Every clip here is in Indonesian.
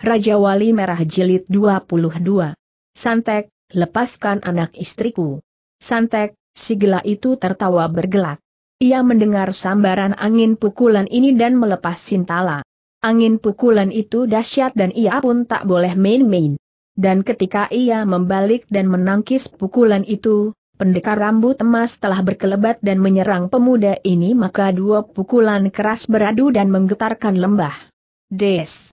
Raja Wali Merah Jilid 22. Santek, lepaskan anak istriku. Santek, si gila itu tertawa bergelak. Ia mendengar sambaran angin pukulan ini dan melepas sintala. Angin pukulan itu dahsyat dan ia pun tak boleh main-main. Dan ketika ia membalik dan menangkis pukulan itu, Pendekar rambut emas telah berkelebat dan menyerang pemuda ini maka dua pukulan keras beradu dan menggetarkan lembah. Des!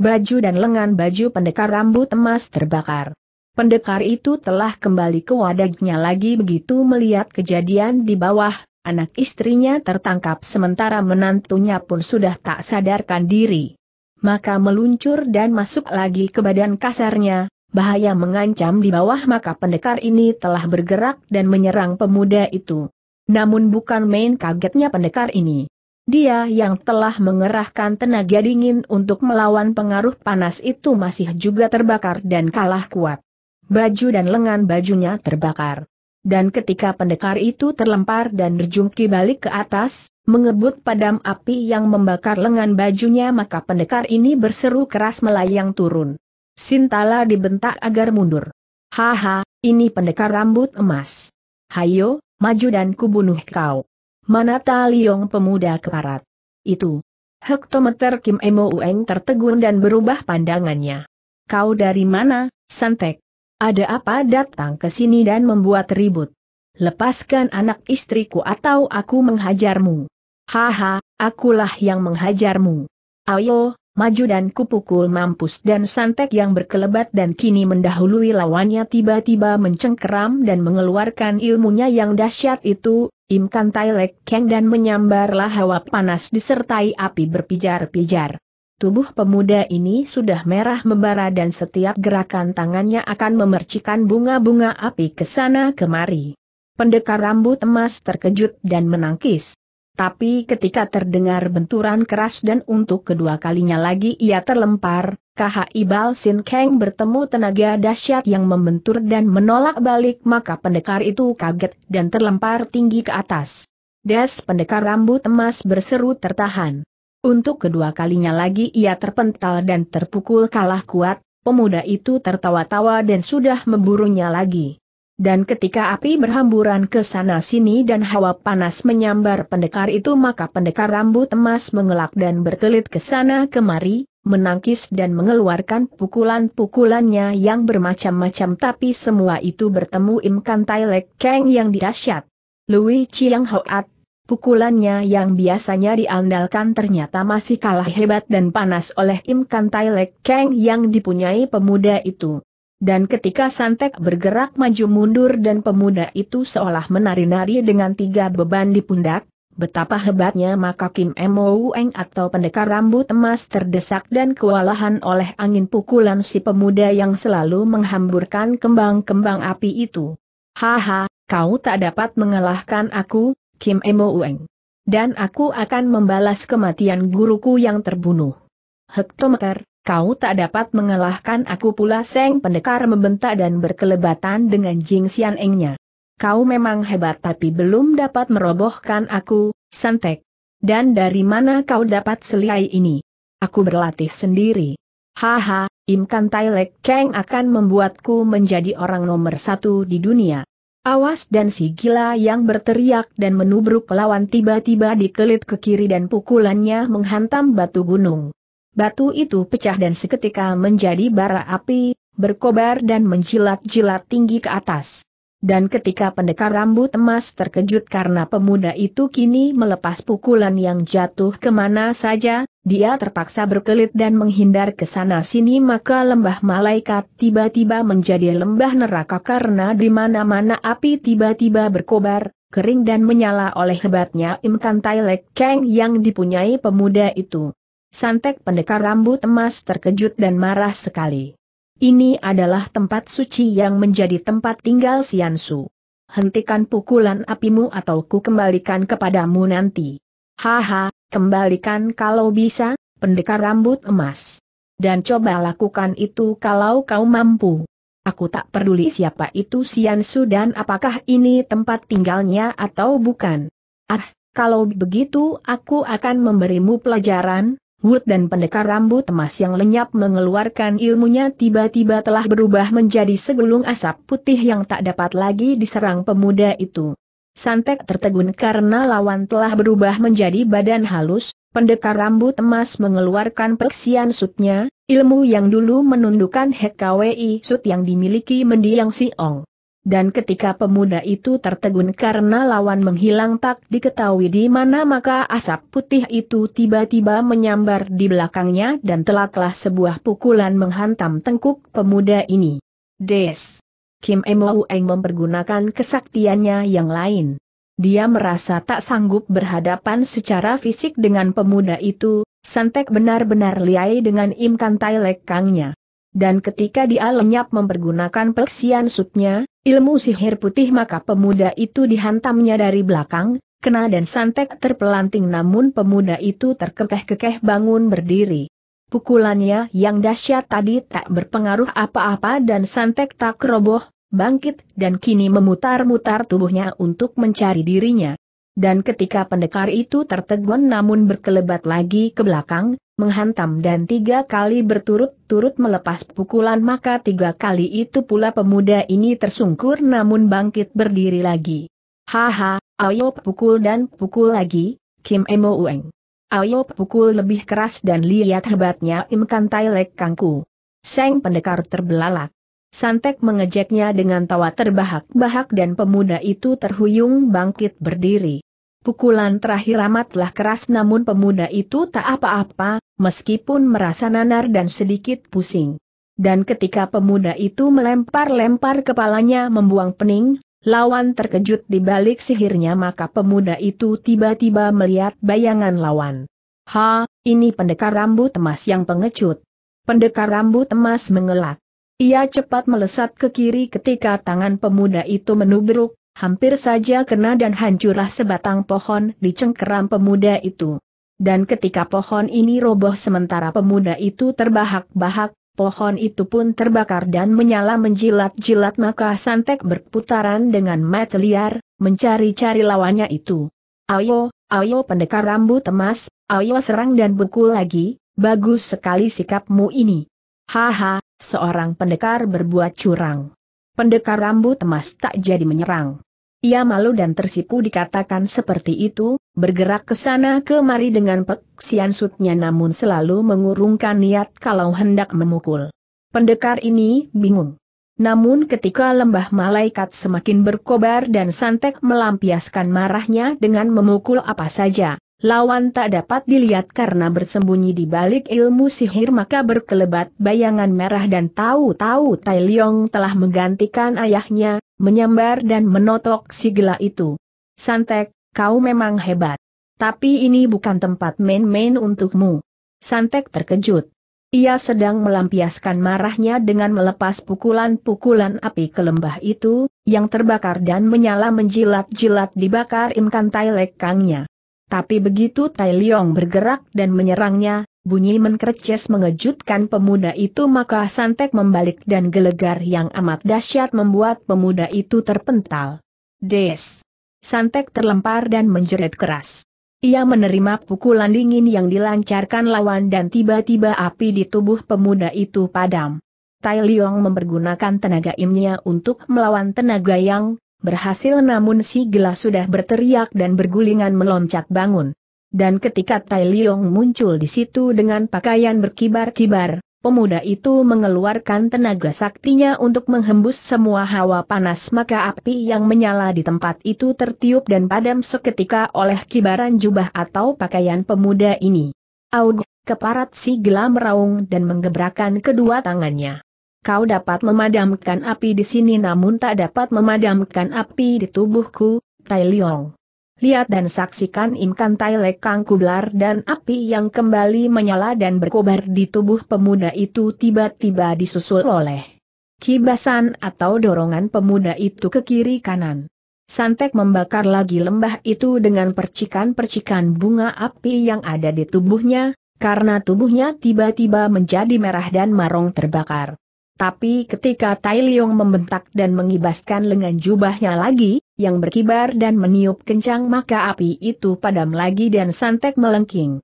baju dan lengan baju pendekar rambut emas terbakar. Pendekar itu telah kembali ke wadahnya lagi begitu melihat kejadian di bawah, anak istrinya tertangkap sementara menantunya pun sudah tak sadarkan diri. Maka meluncur dan masuk lagi ke badan kasarnya, bahaya mengancam di bawah maka pendekar ini telah bergerak dan menyerang pemuda itu. Namun bukan main kagetnya pendekar ini. Dia yang telah mengerahkan tenaga dingin untuk melawan pengaruh panas itu masih juga terbakar dan kalah kuat. Baju dan lengan bajunya terbakar. Dan ketika pendekar itu terlempar dan berjungki balik ke atas, mengebut padam api yang membakar lengan bajunya maka pendekar ini berseru keras melayang turun. Sintala dibentak agar mundur. Haha, ini pendekar rambut emas. Hayo, maju dan kubunuh kau. Mana taliong pemuda keparat. Itu. Hektometer Kim Emo Ueng tertegun dan berubah pandangannya. Kau dari mana, Santek? Ada apa datang ke sini dan membuat ribut? Lepaskan anak istriku atau aku menghajarmu. Haha, akulah yang menghajarmu. Ayo, maju dan kupukul mampus dan santek yang berkelebat dan kini mendahului lawannya tiba-tiba mencengkeram dan mengeluarkan ilmunya yang dahsyat itu, imkan tailek keng dan menyambarlah hawa panas disertai api berpijar-pijar. Tubuh pemuda ini sudah merah membara dan setiap gerakan tangannya akan memercikan bunga-bunga api ke sana kemari. Pendekar rambut emas terkejut dan menangkis. Tapi ketika terdengar benturan keras dan untuk kedua kalinya lagi ia terlempar, KHI Bal Sin Kang bertemu tenaga dahsyat yang membentur dan menolak balik maka pendekar itu kaget dan terlempar tinggi ke atas. Des pendekar rambut emas berseru tertahan. Untuk kedua kalinya lagi ia terpental dan terpukul kalah kuat, pemuda itu tertawa-tawa dan sudah memburunya lagi. Dan ketika api berhamburan ke sana-sini dan hawa panas menyambar pendekar itu maka pendekar rambut emas mengelak dan bertelit ke sana kemari, menangkis dan mengeluarkan pukulan-pukulannya yang bermacam-macam tapi semua itu bertemu imkan Tailek Kang yang dirasyat. Lui Chiang Hoat, pukulannya yang biasanya diandalkan ternyata masih kalah hebat dan panas oleh imkan Tailek Kang yang dipunyai pemuda itu. Dan ketika Santek bergerak maju mundur dan pemuda itu seolah menari-nari dengan tiga beban di pundak, betapa hebatnya maka Kim Mo Eng atau pendekar rambut emas terdesak dan kewalahan oleh angin pukulan si pemuda yang selalu menghamburkan kembang-kembang api itu. Haha, kau tak dapat mengalahkan aku, Kim Mo Eng. Dan aku akan membalas kematian guruku yang terbunuh. Hektometer, Kau tak dapat mengalahkan aku pula Seng Pendekar membentak dan berkelebatan dengan Jing Xian Engnya. Kau memang hebat tapi belum dapat merobohkan aku, Santek. Dan dari mana kau dapat seliai ini? Aku berlatih sendiri. Haha, Imkan Tailek Kang akan membuatku menjadi orang nomor satu di dunia. Awas dan si gila yang berteriak dan menubruk lawan tiba-tiba dikelit ke kiri dan pukulannya menghantam batu gunung. Batu itu pecah dan seketika menjadi bara api, berkobar dan menjilat-jilat tinggi ke atas. Dan ketika pendekar rambut emas terkejut karena pemuda itu kini melepas pukulan yang jatuh kemana saja, dia terpaksa berkelit dan menghindar ke sana sini maka lembah malaikat tiba-tiba menjadi lembah neraka karena di mana-mana api tiba-tiba berkobar, kering dan menyala oleh hebatnya imkan Tailek keng yang dipunyai pemuda itu. Santek pendekar rambut emas terkejut dan marah sekali. Ini adalah tempat suci yang menjadi tempat tinggal Siansu. Hentikan pukulan apimu atau ku kembalikan kepadamu nanti. Haha, kembalikan kalau bisa, pendekar rambut emas. Dan coba lakukan itu kalau kau mampu. Aku tak peduli siapa itu Siansu dan apakah ini tempat tinggalnya atau bukan. Ah, kalau begitu aku akan memberimu pelajaran, Wood dan pendekar rambut emas yang lenyap mengeluarkan ilmunya tiba-tiba telah berubah menjadi segulung asap putih yang tak dapat lagi diserang pemuda itu. Santek tertegun karena lawan telah berubah menjadi badan halus, pendekar rambut emas mengeluarkan peksian sutnya, ilmu yang dulu menundukkan Hekawei sut yang dimiliki mendiang Si Ong. Dan ketika pemuda itu tertegun karena lawan menghilang tak diketahui di mana maka asap putih itu tiba-tiba menyambar di belakangnya dan telaklah sebuah pukulan menghantam tengkuk pemuda ini. Des! Kim Eng mempergunakan kesaktiannya yang lain. Dia merasa tak sanggup berhadapan secara fisik dengan pemuda itu, Santek benar-benar liai dengan imkan tailek kangnya. Dan ketika dia lenyap mempergunakan peksian sutnya, ilmu sihir putih maka pemuda itu dihantamnya dari belakang, kena dan santek terpelanting namun pemuda itu terkekeh-kekeh bangun berdiri. Pukulannya yang dahsyat tadi tak berpengaruh apa-apa dan santek tak roboh, bangkit dan kini memutar-mutar tubuhnya untuk mencari dirinya dan ketika pendekar itu tertegun namun berkelebat lagi ke belakang, menghantam dan tiga kali berturut-turut melepas pukulan maka tiga kali itu pula pemuda ini tersungkur namun bangkit berdiri lagi. Haha, ayo pukul dan pukul lagi, Kim Emo Ueng. Ayo pukul lebih keras dan lihat hebatnya Im Kantai Lek Kangku. Seng pendekar terbelalak. Santek mengejeknya dengan tawa terbahak-bahak dan pemuda itu terhuyung bangkit berdiri. Pukulan terakhir amatlah keras namun pemuda itu tak apa-apa, meskipun merasa nanar dan sedikit pusing. Dan ketika pemuda itu melempar-lempar kepalanya membuang pening, lawan terkejut di balik sihirnya maka pemuda itu tiba-tiba melihat bayangan lawan. Ha, ini pendekar rambut emas yang pengecut. Pendekar rambut emas mengelak. Ia cepat melesat ke kiri ketika tangan pemuda itu menubruk, hampir saja kena dan hancurlah sebatang pohon di cengkeram pemuda itu. Dan ketika pohon ini roboh sementara pemuda itu terbahak-bahak, pohon itu pun terbakar dan menyala menjilat-jilat maka Santek berputaran dengan mata liar, mencari-cari lawannya itu. Ayo, ayo pendekar rambut emas, ayo serang dan bekul lagi, bagus sekali sikapmu ini. Haha, seorang pendekar berbuat curang. Pendekar rambut emas tak jadi menyerang. Ia malu dan tersipu dikatakan seperti itu, bergerak ke sana kemari dengan peksian sutnya namun selalu mengurungkan niat kalau hendak memukul. Pendekar ini bingung. Namun ketika lembah malaikat semakin berkobar dan santek melampiaskan marahnya dengan memukul apa saja, Lawan tak dapat dilihat karena bersembunyi di balik ilmu sihir maka berkelebat bayangan merah dan tahu-tahu Tai Leong telah menggantikan ayahnya, menyambar dan menotok si gila itu. Santek, kau memang hebat. Tapi ini bukan tempat main-main untukmu. Santek terkejut. Ia sedang melampiaskan marahnya dengan melepas pukulan-pukulan api ke lembah itu, yang terbakar dan menyala menjilat-jilat dibakar imkan tai lekangnya. Tapi begitu Tai Liong bergerak dan menyerangnya, bunyi menkerces mengejutkan pemuda itu maka santek membalik dan gelegar yang amat dahsyat membuat pemuda itu terpental. Des! Santek terlempar dan menjerit keras. Ia menerima pukulan dingin yang dilancarkan lawan dan tiba-tiba api di tubuh pemuda itu padam. Tai Liong mempergunakan tenaga imnya untuk melawan tenaga yang Berhasil namun si gelas sudah berteriak dan bergulingan meloncat bangun. Dan ketika Tai Liong muncul di situ dengan pakaian berkibar-kibar, pemuda itu mengeluarkan tenaga saktinya untuk menghembus semua hawa panas maka api yang menyala di tempat itu tertiup dan padam seketika oleh kibaran jubah atau pakaian pemuda ini. Aud, keparat si gelas meraung dan menggebrakan kedua tangannya kau dapat memadamkan api di sini namun tak dapat memadamkan api di tubuhku, Tai Liong. Lihat dan saksikan imkan Tai Lekang Kublar dan api yang kembali menyala dan berkobar di tubuh pemuda itu tiba-tiba disusul oleh kibasan atau dorongan pemuda itu ke kiri kanan. Santek membakar lagi lembah itu dengan percikan-percikan bunga api yang ada di tubuhnya, karena tubuhnya tiba-tiba menjadi merah dan marong terbakar. Tapi ketika Tai Liong membentak dan mengibaskan lengan jubahnya lagi, yang berkibar dan meniup kencang maka api itu padam lagi dan santek melengking.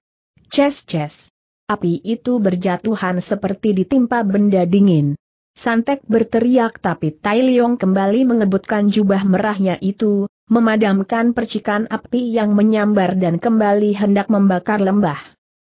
Ces-ces. Api itu berjatuhan seperti ditimpa benda dingin. Santek berteriak tapi Tai Liong kembali mengebutkan jubah merahnya itu, memadamkan percikan api yang menyambar dan kembali hendak membakar lembah.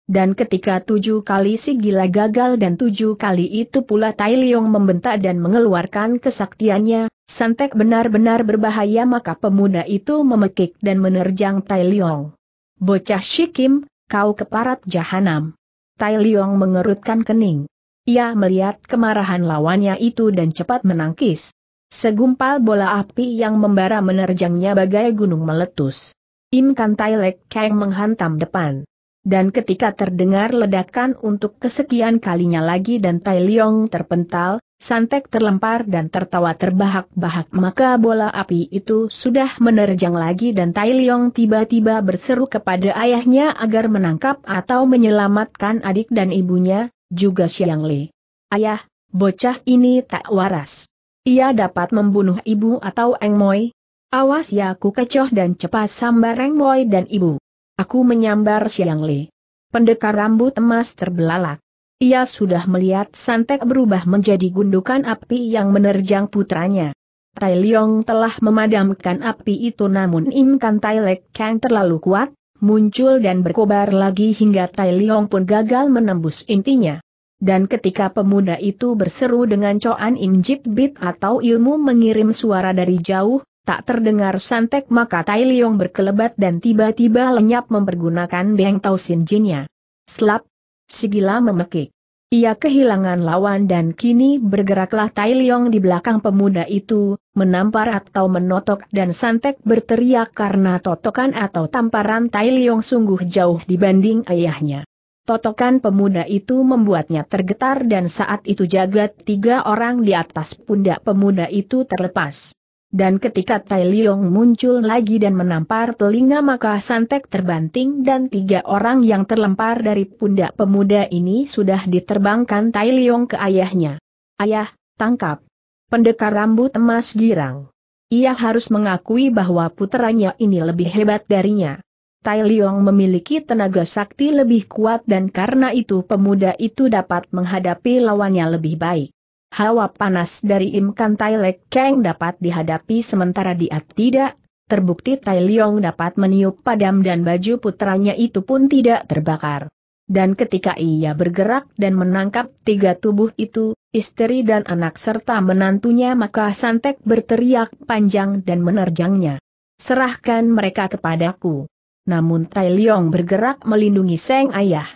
Dan ketika tujuh kali si gila gagal dan tujuh kali itu pula Tai Liong membentak dan mengeluarkan kesaktiannya, Santek benar-benar berbahaya maka pemuda itu memekik dan menerjang Tai Liong. Bocah Shikim, kau keparat jahanam. Tai Liong mengerutkan kening. Ia melihat kemarahan lawannya itu dan cepat menangkis. Segumpal bola api yang membara menerjangnya bagai gunung meletus. Imkan Tai Lek Kang menghantam depan. Dan ketika terdengar ledakan untuk kesekian kalinya lagi dan Tai Leong terpental, Santek terlempar dan tertawa terbahak-bahak maka bola api itu sudah menerjang lagi dan Tai Leong tiba-tiba berseru kepada ayahnya agar menangkap atau menyelamatkan adik dan ibunya, juga Xiang Li. Ayah, bocah ini tak waras. Ia dapat membunuh ibu atau Eng Moi. Awas ya ku kecoh dan cepat sambar Eng Moi dan ibu. Aku menyambar Siang Li. Pendekar rambut emas terbelalak. Ia sudah melihat Santek berubah menjadi gundukan api yang menerjang putranya. Tai Leong telah memadamkan api itu namun imkan Tai Lek Kang terlalu kuat, muncul dan berkobar lagi hingga Tai Leong pun gagal menembus intinya. Dan ketika pemuda itu berseru dengan Coan imjip Bit atau ilmu mengirim suara dari jauh, tak terdengar santek maka Tai Liong berkelebat dan tiba-tiba lenyap mempergunakan Beng Tau Sin Jinnya. Slap! Si memekik. Ia kehilangan lawan dan kini bergeraklah Tai Liong di belakang pemuda itu, menampar atau menotok dan santek berteriak karena totokan atau tamparan Tai Liong sungguh jauh dibanding ayahnya. Totokan pemuda itu membuatnya tergetar dan saat itu jagat tiga orang di atas pundak pemuda itu terlepas. Dan ketika Tai Liong muncul lagi dan menampar telinga maka Santek terbanting dan tiga orang yang terlempar dari pundak pemuda ini sudah diterbangkan Tai Liong ke ayahnya. Ayah, tangkap. Pendekar rambut emas girang. Ia harus mengakui bahwa putranya ini lebih hebat darinya. Tai Liong memiliki tenaga sakti lebih kuat dan karena itu pemuda itu dapat menghadapi lawannya lebih baik hawa panas dari Imkan Lek Kang dapat dihadapi sementara dia tidak, terbukti Tai Liong dapat meniup padam dan baju putranya itu pun tidak terbakar. Dan ketika ia bergerak dan menangkap tiga tubuh itu, istri dan anak serta menantunya maka Santek berteriak panjang dan menerjangnya. Serahkan mereka kepadaku. Namun Tai Liong bergerak melindungi Seng Ayah.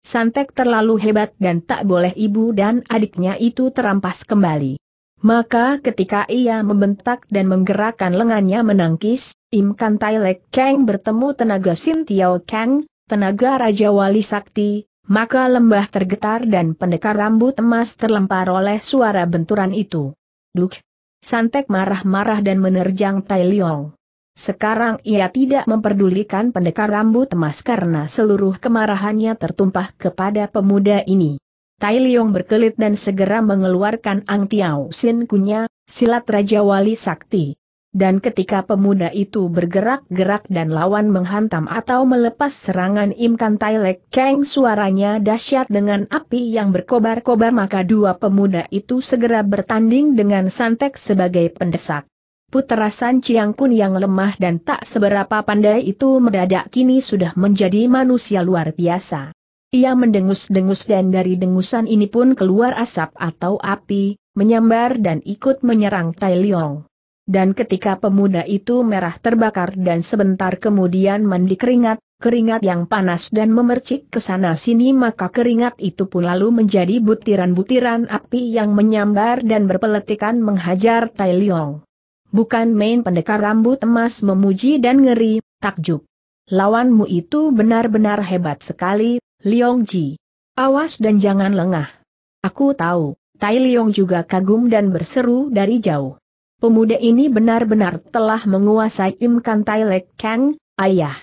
Santek terlalu hebat dan tak boleh ibu dan adiknya itu terampas kembali. Maka ketika ia membentak dan menggerakkan lengannya menangkis, Im Kan Tai Kang bertemu tenaga Sin Tiao Kang, tenaga Raja Wali Sakti, maka lembah tergetar dan pendekar rambut emas terlempar oleh suara benturan itu. Duk! Santek marah-marah dan menerjang Tai Liong. Sekarang ia tidak memperdulikan pendekar rambut emas karena seluruh kemarahannya tertumpah kepada pemuda ini. Tai Liong berkelit dan segera mengeluarkan Ang Tiao Sin Kunya, silat Raja Wali Sakti. Dan ketika pemuda itu bergerak-gerak dan lawan menghantam atau melepas serangan Imkan Tai Lek keng suaranya dahsyat dengan api yang berkobar-kobar maka dua pemuda itu segera bertanding dengan santek sebagai pendesak. Putera San Chiang Kun yang lemah dan tak seberapa pandai itu mendadak kini sudah menjadi manusia luar biasa. Ia mendengus-dengus dan dari dengusan ini pun keluar asap atau api, menyambar dan ikut menyerang Tai Leong. Dan ketika pemuda itu merah terbakar dan sebentar kemudian mandi keringat, keringat yang panas dan memercik ke sana sini maka keringat itu pun lalu menjadi butiran-butiran api yang menyambar dan berpeletikan menghajar Tai Leong. Bukan main pendekar rambut emas memuji dan ngeri, takjub. Lawanmu itu benar-benar hebat sekali, Liong Ji. Awas dan jangan lengah. Aku tahu, Tai Liong juga kagum dan berseru dari jauh. Pemuda ini benar-benar telah menguasai imkan Tai Lek Kang, ayah.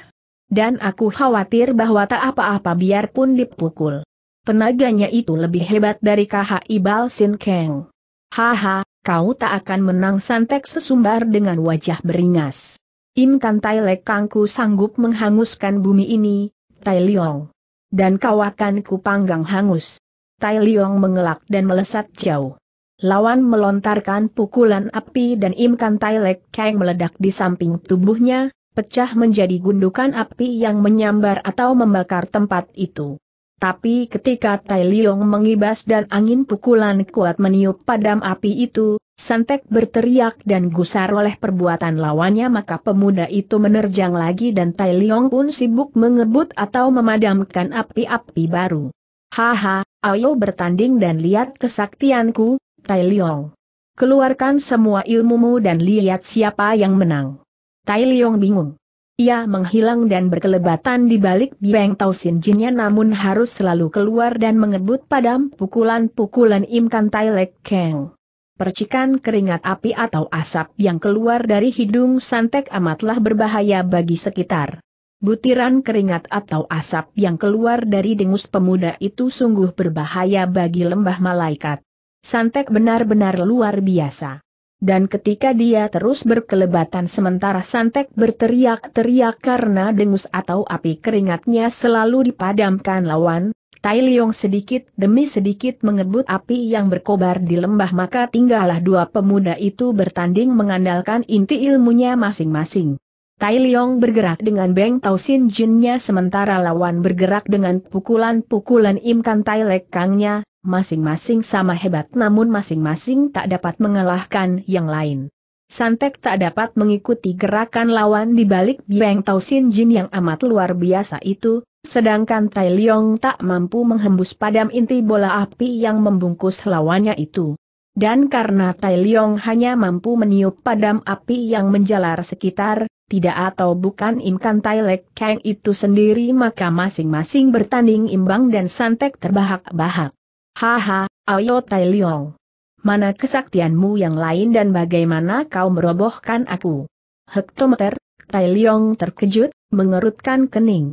Dan aku khawatir bahwa tak apa-apa biarpun dipukul. Tenaganya itu lebih hebat dari KHI Ibal Sin Kang. Haha, kau tak akan menang santek sesumbar dengan wajah beringas. Im kan Tai Kangku sanggup menghanguskan bumi ini, Tai Liong. Dan kau akan kupanggang hangus. Tai Liong mengelak dan melesat jauh. Lawan melontarkan pukulan api dan Im kan Tai Lek Kang meledak di samping tubuhnya, pecah menjadi gundukan api yang menyambar atau membakar tempat itu. Tapi ketika Tai Liong mengibas dan angin pukulan kuat meniup padam api itu, Santek berteriak dan gusar oleh perbuatan lawannya maka pemuda itu menerjang lagi dan Tai Liong pun sibuk mengebut atau memadamkan api-api baru. Haha, ayo bertanding dan lihat kesaktianku, Tai Liong. Keluarkan semua ilmumu dan lihat siapa yang menang. Tai Liong bingung. Ia menghilang dan berkelebatan di balik Beng Tau Sin Jinnya namun harus selalu keluar dan mengebut padam pukulan-pukulan Im kan Tai Lek Keng. Percikan keringat api atau asap yang keluar dari hidung Santek amatlah berbahaya bagi sekitar. Butiran keringat atau asap yang keluar dari dengus pemuda itu sungguh berbahaya bagi lembah malaikat. Santek benar-benar luar biasa. Dan ketika dia terus berkelebatan sementara Santek berteriak-teriak karena dengus atau api keringatnya selalu dipadamkan lawan, Tai Leong sedikit demi sedikit mengebut api yang berkobar di lembah maka tinggallah dua pemuda itu bertanding mengandalkan inti ilmunya masing-masing. Tai Liong bergerak dengan Beng Tau Sin Jinnya sementara lawan bergerak dengan pukulan-pukulan imkan Tai Kangnya. masing-masing sama hebat namun masing-masing tak dapat mengalahkan yang lain. Santek tak dapat mengikuti gerakan lawan di balik Beng Tau Sin Jin yang amat luar biasa itu, sedangkan Tai Liong tak mampu menghembus padam inti bola api yang membungkus lawannya itu. Dan karena Tai Liong hanya mampu meniup padam api yang menjalar sekitar, tidak atau bukan Imkan Tailek Kang itu sendiri maka masing-masing bertanding imbang dan santek terbahak-bahak. Haha, ayo Tai Leong. Mana kesaktianmu yang lain dan bagaimana kau merobohkan aku? Hektometer, Tai Leong terkejut, mengerutkan kening.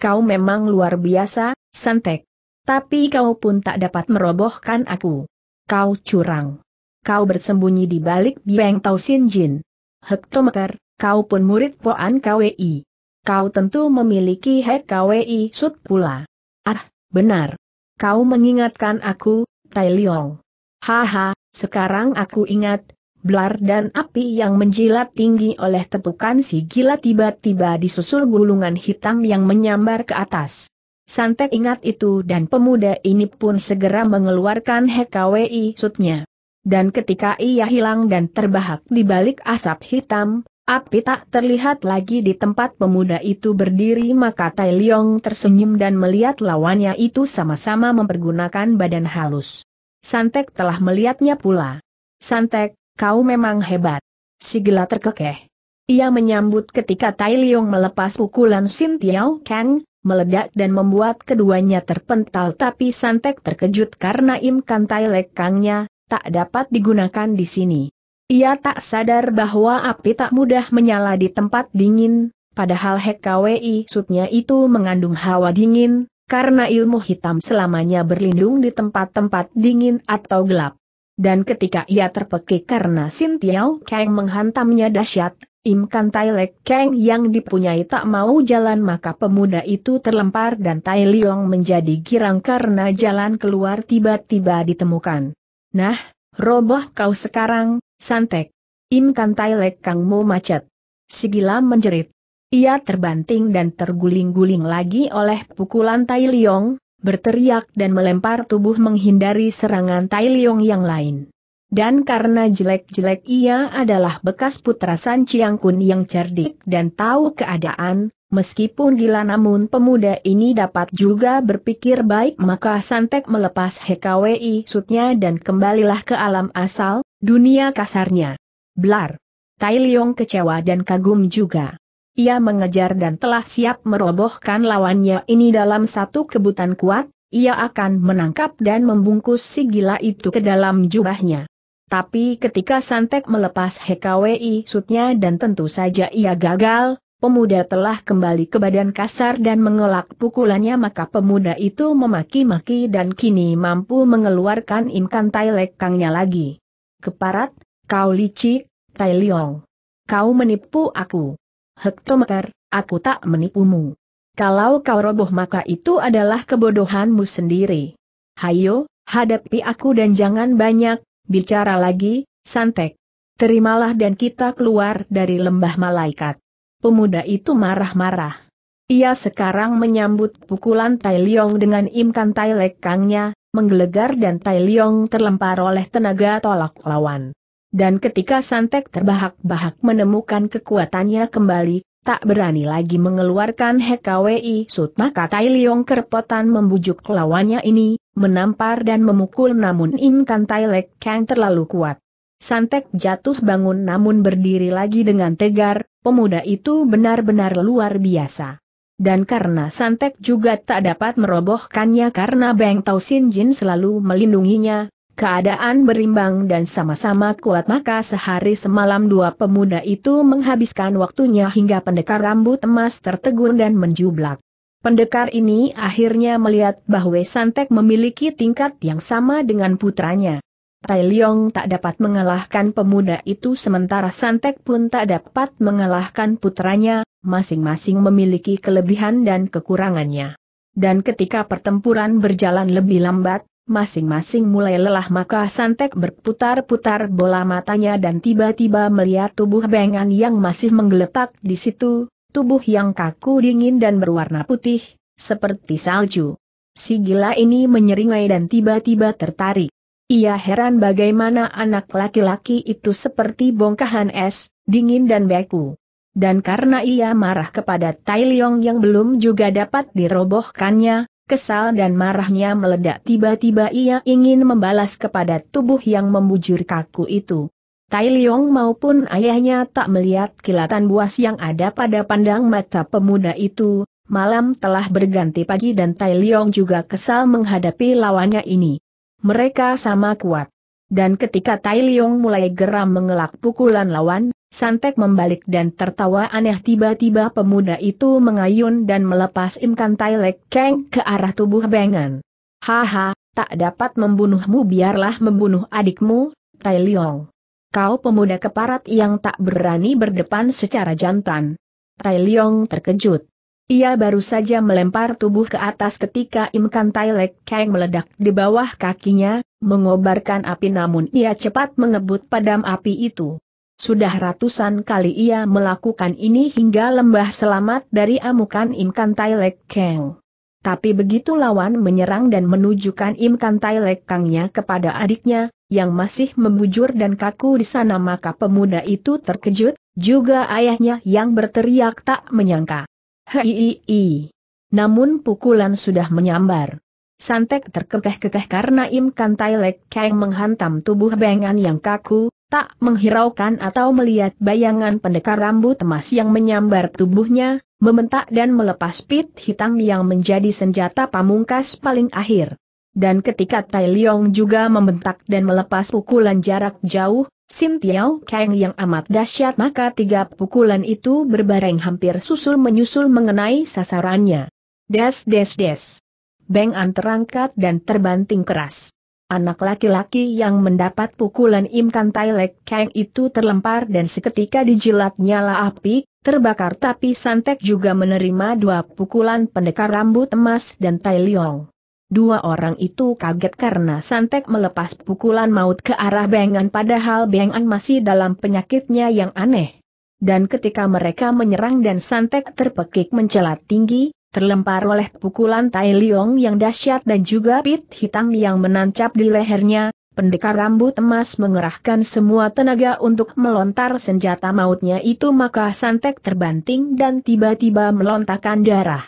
Kau memang luar biasa, santek. Tapi kau pun tak dapat merobohkan aku. Kau curang. Kau bersembunyi di balik biang Tau Sin Jin. Hektometer, Kau pun murid Poan KWI. Kau tentu memiliki hek KWI Sud pula. Ah, benar. Kau mengingatkan aku, Tai Liong. Haha, sekarang aku ingat, blar dan api yang menjilat tinggi oleh tepukan si gila tiba-tiba disusul gulungan hitam yang menyambar ke atas. Santek ingat itu dan pemuda ini pun segera mengeluarkan KWI sutnya. Dan ketika ia hilang dan terbahak di balik asap hitam, Api tak terlihat lagi di tempat pemuda itu berdiri maka Tai Leong tersenyum dan melihat lawannya itu sama-sama mempergunakan badan halus. Santek telah melihatnya pula. Santek, kau memang hebat. Si gila terkekeh. Ia menyambut ketika Tai Leong melepas pukulan Sin Tiao Kang, meledak dan membuat keduanya terpental tapi Santek terkejut karena imkan Tai Lek Kangnya, tak dapat digunakan di sini. Ia tak sadar bahwa api tak mudah menyala di tempat dingin, padahal Hekawi sutnya itu mengandung hawa dingin, karena ilmu hitam selamanya berlindung di tempat-tempat dingin atau gelap. Dan ketika ia terpekik karena Sin Tiao Kang menghantamnya dahsyat, Im Kan Tai Lek Kang yang dipunyai tak mau jalan maka pemuda itu terlempar dan Tai Liong menjadi girang karena jalan keluar tiba-tiba ditemukan. Nah, roboh kau sekarang, Santek. Im kantai lek kang mo macet. Sigila menjerit. Ia terbanting dan terguling-guling lagi oleh pukulan Tai Liong, berteriak dan melempar tubuh menghindari serangan Tai Liong yang lain. Dan karena jelek-jelek ia adalah bekas putra San Chiang Kun yang cerdik dan tahu keadaan, meskipun gila namun pemuda ini dapat juga berpikir baik maka Santek melepas HKWI sutnya dan kembalilah ke alam asal, Dunia kasarnya. Blar. Tai Leong kecewa dan kagum juga. Ia mengejar dan telah siap merobohkan lawannya ini dalam satu kebutan kuat, ia akan menangkap dan membungkus si gila itu ke dalam jubahnya. Tapi ketika Santek melepas HKWI sutnya dan tentu saja ia gagal, pemuda telah kembali ke badan kasar dan mengelak pukulannya maka pemuda itu memaki-maki dan kini mampu mengeluarkan imkan tai lekangnya lagi keparat, kau licik, Tai Liong. Kau menipu aku. Hektometer, aku tak menipumu. Kalau kau roboh maka itu adalah kebodohanmu sendiri. Hayo, hadapi aku dan jangan banyak, bicara lagi, Santek. Terimalah dan kita keluar dari lembah malaikat. Pemuda itu marah-marah. Ia sekarang menyambut pukulan Tai Liong dengan imkan Tai Lekangnya, menggelegar dan Tai Liong terlempar oleh tenaga tolak lawan. Dan ketika Santek terbahak-bahak menemukan kekuatannya kembali, tak berani lagi mengeluarkan HKWI Sut maka Tai Liong kerepotan membujuk lawannya ini, menampar dan memukul namun Inkan Tai Lek Kang terlalu kuat. Santek jatuh bangun namun berdiri lagi dengan tegar, pemuda itu benar-benar luar biasa dan karena Santek juga tak dapat merobohkannya karena Beng Tau Sin Jin selalu melindunginya, keadaan berimbang dan sama-sama kuat maka sehari semalam dua pemuda itu menghabiskan waktunya hingga pendekar rambut emas tertegun dan menjublak. Pendekar ini akhirnya melihat bahwa Santek memiliki tingkat yang sama dengan putranya. Tai Leong tak dapat mengalahkan pemuda itu sementara Santek pun tak dapat mengalahkan putranya, masing-masing memiliki kelebihan dan kekurangannya. Dan ketika pertempuran berjalan lebih lambat, masing-masing mulai lelah maka Santek berputar-putar bola matanya dan tiba-tiba melihat tubuh Bengan yang masih menggeletak di situ, tubuh yang kaku dingin dan berwarna putih, seperti salju. Si gila ini menyeringai dan tiba-tiba tertarik. Ia heran bagaimana anak laki-laki itu seperti bongkahan es, dingin dan beku dan karena ia marah kepada Tai Leong yang belum juga dapat dirobohkannya, kesal dan marahnya meledak tiba-tiba ia ingin membalas kepada tubuh yang membujur kaku itu. Tai Leong maupun ayahnya tak melihat kilatan buas yang ada pada pandang mata pemuda itu, malam telah berganti pagi dan Tai Leong juga kesal menghadapi lawannya ini. Mereka sama kuat. Dan ketika Tai Leong mulai geram mengelak pukulan lawan, Santek membalik dan tertawa aneh tiba-tiba pemuda itu mengayun dan melepas imkan Tailek keng ke arah tubuh bengan. Haha, tak dapat membunuhmu biarlah membunuh adikmu, Tai Leong. Kau pemuda keparat yang tak berani berdepan secara jantan. Tai Leong terkejut. Ia baru saja melempar tubuh ke atas ketika imkan Tai keng meledak di bawah kakinya, mengobarkan api namun ia cepat mengebut padam api itu. Sudah ratusan kali ia melakukan ini hingga lembah selamat dari amukan Imkan Tailek Kang. Tapi begitu lawan menyerang dan menunjukkan Imkan Tailek Kangnya kepada adiknya, yang masih membujur dan kaku di sana maka pemuda itu terkejut, juga ayahnya yang berteriak tak menyangka. Hei, Namun pukulan sudah menyambar. Santek terkekeh-kekeh karena Imkan Tailek Kang menghantam tubuh Bengan yang kaku, Tak menghiraukan atau melihat bayangan pendekar rambut emas yang menyambar tubuhnya, mementak dan melepas pit hitam yang menjadi senjata pamungkas paling akhir. Dan ketika Tai Leong juga membentak dan melepas pukulan jarak jauh, Sin Tiao Kang yang amat dahsyat maka tiga pukulan itu berbareng hampir susul-menyusul mengenai sasarannya. Des des des. Beng an terangkat dan terbanting keras. Anak laki-laki yang mendapat pukulan Imkan Tailek Kang itu terlempar dan seketika dijilat nyala api, terbakar tapi Santek juga menerima dua pukulan pendekar rambut emas dan Tai Leong. Dua orang itu kaget karena Santek melepas pukulan maut ke arah Bengan padahal Bengan masih dalam penyakitnya yang aneh. Dan ketika mereka menyerang dan Santek terpekik mencelat tinggi, terlempar oleh pukulan Tai Liong yang dahsyat dan juga pit hitam yang menancap di lehernya, pendekar rambut emas mengerahkan semua tenaga untuk melontar senjata mautnya itu maka santek terbanting dan tiba-tiba melontarkan darah.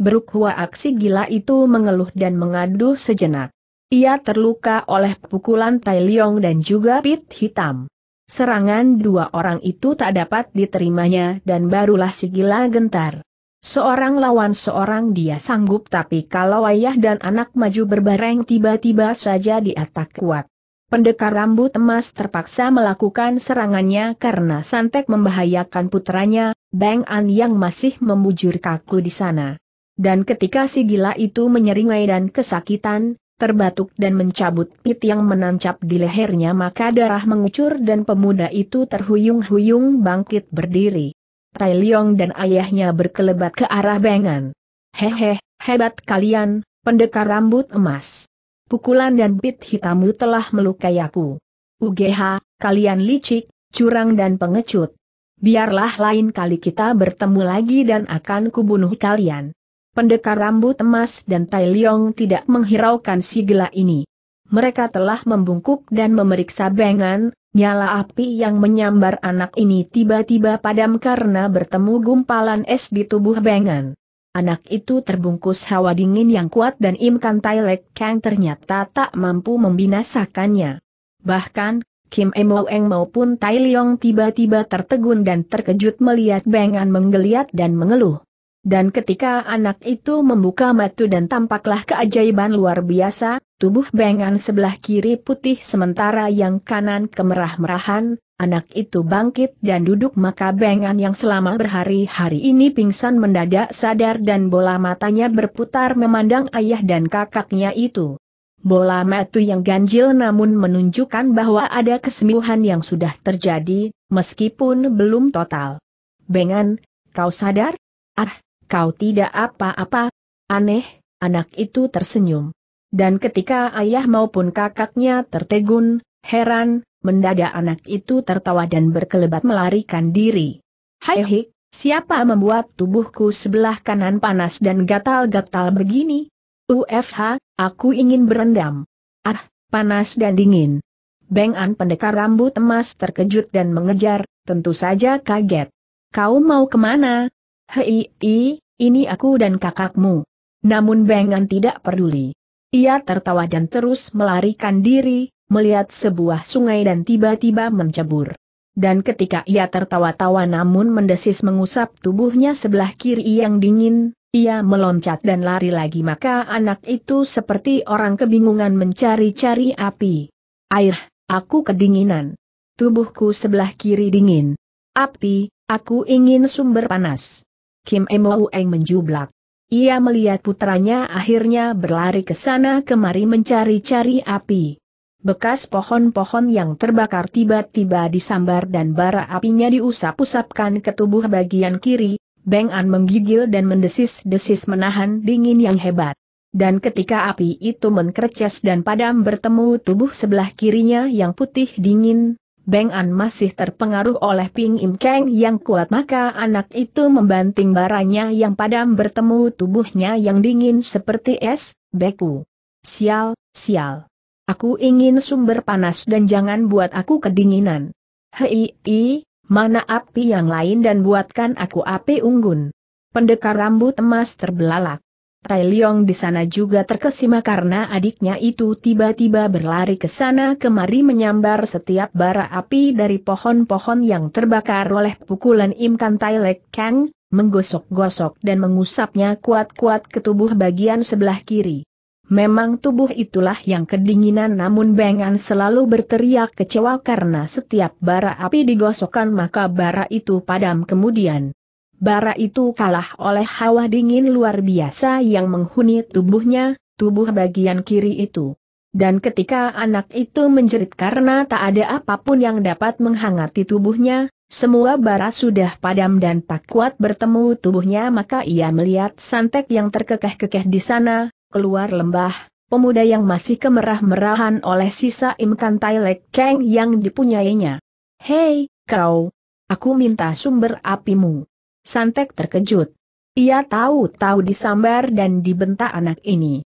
Beruk Hua aksi gila itu mengeluh dan mengadu sejenak. Ia terluka oleh pukulan Tai Liong dan juga pit hitam. Serangan dua orang itu tak dapat diterimanya dan barulah si gila gentar. Seorang lawan seorang dia sanggup tapi kalau ayah dan anak maju berbareng tiba-tiba saja di tak kuat. Pendekar rambut emas terpaksa melakukan serangannya karena Santek membahayakan putranya, Bang An yang masih membujur kaku di sana. Dan ketika si gila itu menyeringai dan kesakitan, terbatuk dan mencabut pit yang menancap di lehernya maka darah mengucur dan pemuda itu terhuyung-huyung bangkit berdiri. Tai Liong dan ayahnya berkelebat ke arah Bengan. Hehe, hebat kalian, pendekar rambut emas. Pukulan dan bit hitammu telah melukai aku. UGH, kalian licik, curang dan pengecut. Biarlah lain kali kita bertemu lagi dan akan kubunuh kalian. Pendekar rambut emas dan Tai Liong tidak menghiraukan si gila ini. Mereka telah membungkuk dan memeriksa Bengan, Nyala api yang menyambar anak ini tiba-tiba padam karena bertemu gumpalan es di tubuh Bengan. Anak itu terbungkus hawa dingin yang kuat dan Imkan Tailek Kang ternyata tak mampu membinasakannya. Bahkan, Kim Emoeng maupun Tai Leong tiba-tiba tertegun dan terkejut melihat Bengan menggeliat dan mengeluh. Dan ketika anak itu membuka matu dan tampaklah keajaiban luar biasa, tubuh bengan sebelah kiri putih sementara yang kanan kemerah-merahan, anak itu bangkit dan duduk maka bengan yang selama berhari-hari ini pingsan mendadak sadar dan bola matanya berputar memandang ayah dan kakaknya itu. Bola matu yang ganjil namun menunjukkan bahwa ada kesembuhan yang sudah terjadi, meskipun belum total. Bengan, kau sadar? Ah, Kau tidak apa-apa. Aneh, anak itu tersenyum. Dan ketika ayah maupun kakaknya tertegun, heran, mendadak anak itu tertawa dan berkelebat melarikan diri. Hai hik, siapa membuat tubuhku sebelah kanan panas dan gatal-gatal begini? UFH, aku ingin berendam. Ah, panas dan dingin. Bengan pendekar rambut emas terkejut dan mengejar, tentu saja kaget. Kau mau kemana, Hei, ini aku dan kakakmu. Namun Bengan tidak peduli. Ia tertawa dan terus melarikan diri, melihat sebuah sungai dan tiba-tiba mencebur. Dan ketika ia tertawa-tawa namun mendesis mengusap tubuhnya sebelah kiri yang dingin, ia meloncat dan lari lagi maka anak itu seperti orang kebingungan mencari-cari api. Air, aku kedinginan. Tubuhku sebelah kiri dingin. Api, aku ingin sumber panas. Kim Emo Eng menjublak. Ia melihat putranya akhirnya berlari ke sana kemari mencari-cari api. Bekas pohon-pohon yang terbakar tiba-tiba disambar dan bara apinya diusap-usapkan ke tubuh bagian kiri, Beng An menggigil dan mendesis-desis menahan dingin yang hebat. Dan ketika api itu menkerces dan padam bertemu tubuh sebelah kirinya yang putih dingin, Beng An masih terpengaruh oleh Ping Im Kang yang kuat maka anak itu membanting baranya yang padam bertemu tubuhnya yang dingin seperti es, beku. Sial, sial. Aku ingin sumber panas dan jangan buat aku kedinginan. Hei, i, mana api yang lain dan buatkan aku api unggun. Pendekar rambut emas terbelalak. Tai Leong di sana juga terkesima karena adiknya itu tiba-tiba berlari ke sana kemari menyambar setiap bara api dari pohon-pohon yang terbakar oleh pukulan Imkan Tai Lek Kang, menggosok-gosok dan mengusapnya kuat-kuat ke tubuh bagian sebelah kiri. Memang tubuh itulah yang kedinginan namun Bengan selalu berteriak kecewa karena setiap bara api digosokkan maka bara itu padam kemudian bara itu kalah oleh hawa dingin luar biasa yang menghuni tubuhnya, tubuh bagian kiri itu. Dan ketika anak itu menjerit karena tak ada apapun yang dapat menghangati tubuhnya, semua bara sudah padam dan tak kuat bertemu tubuhnya maka ia melihat santek yang terkekeh-kekeh di sana, keluar lembah, pemuda yang masih kemerah-merahan oleh sisa imkan Tailek keng yang dipunyainya. Hei, kau! Aku minta sumber apimu. Santek terkejut. Ia tahu-tahu disambar dan dibentak anak ini.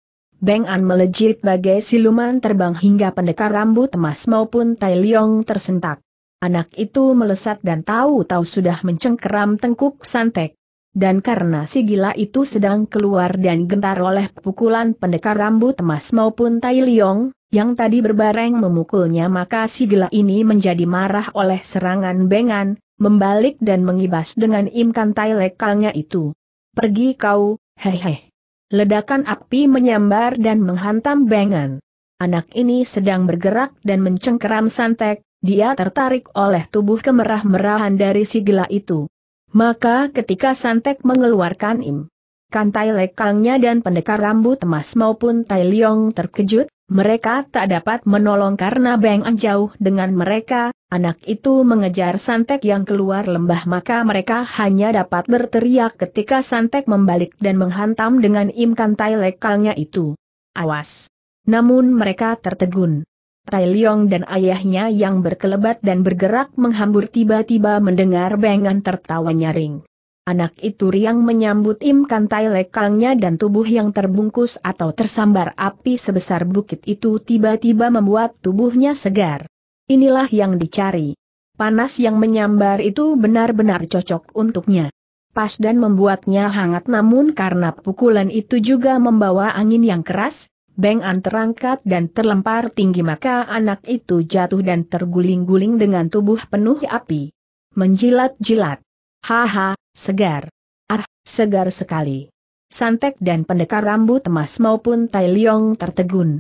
Beng An melejit bagai siluman terbang hingga pendekar rambut emas maupun Tai Leong tersentak. Anak itu melesat dan tahu-tahu sudah mencengkeram tengkuk Santek. Dan karena si gila itu sedang keluar dan gentar oleh pukulan pendekar rambut emas maupun Tai Leong, yang tadi berbareng memukulnya maka si gila ini menjadi marah oleh serangan Beng An, membalik dan mengibas dengan imkan tai lekangnya itu. Pergi kau, hehe. Ledakan api menyambar dan menghantam bengan. Anak ini sedang bergerak dan mencengkeram santek, dia tertarik oleh tubuh kemerah-merahan dari si gila itu. Maka ketika santek mengeluarkan im, kan tai lekangnya dan pendekar rambut emas maupun Tai Liong terkejut, mereka tak dapat menolong karena bengan jauh dengan mereka, Anak itu mengejar Santek yang keluar lembah maka mereka hanya dapat berteriak ketika Santek membalik dan menghantam dengan imkan tai lekangnya itu. Awas! Namun mereka tertegun. Tai Leong dan ayahnya yang berkelebat dan bergerak menghambur tiba-tiba mendengar bengan tertawa nyaring. Anak itu riang menyambut imkan tai lekangnya dan tubuh yang terbungkus atau tersambar api sebesar bukit itu tiba-tiba membuat tubuhnya segar. Inilah yang dicari. Panas yang menyambar itu benar-benar cocok untuknya. Pas dan membuatnya hangat namun karena pukulan itu juga membawa angin yang keras, An terangkat dan terlempar tinggi maka anak itu jatuh dan terguling-guling dengan tubuh penuh api. Menjilat-jilat. Haha, segar. Ah, segar sekali. Santek dan pendekar rambut emas maupun Tai Liong tertegun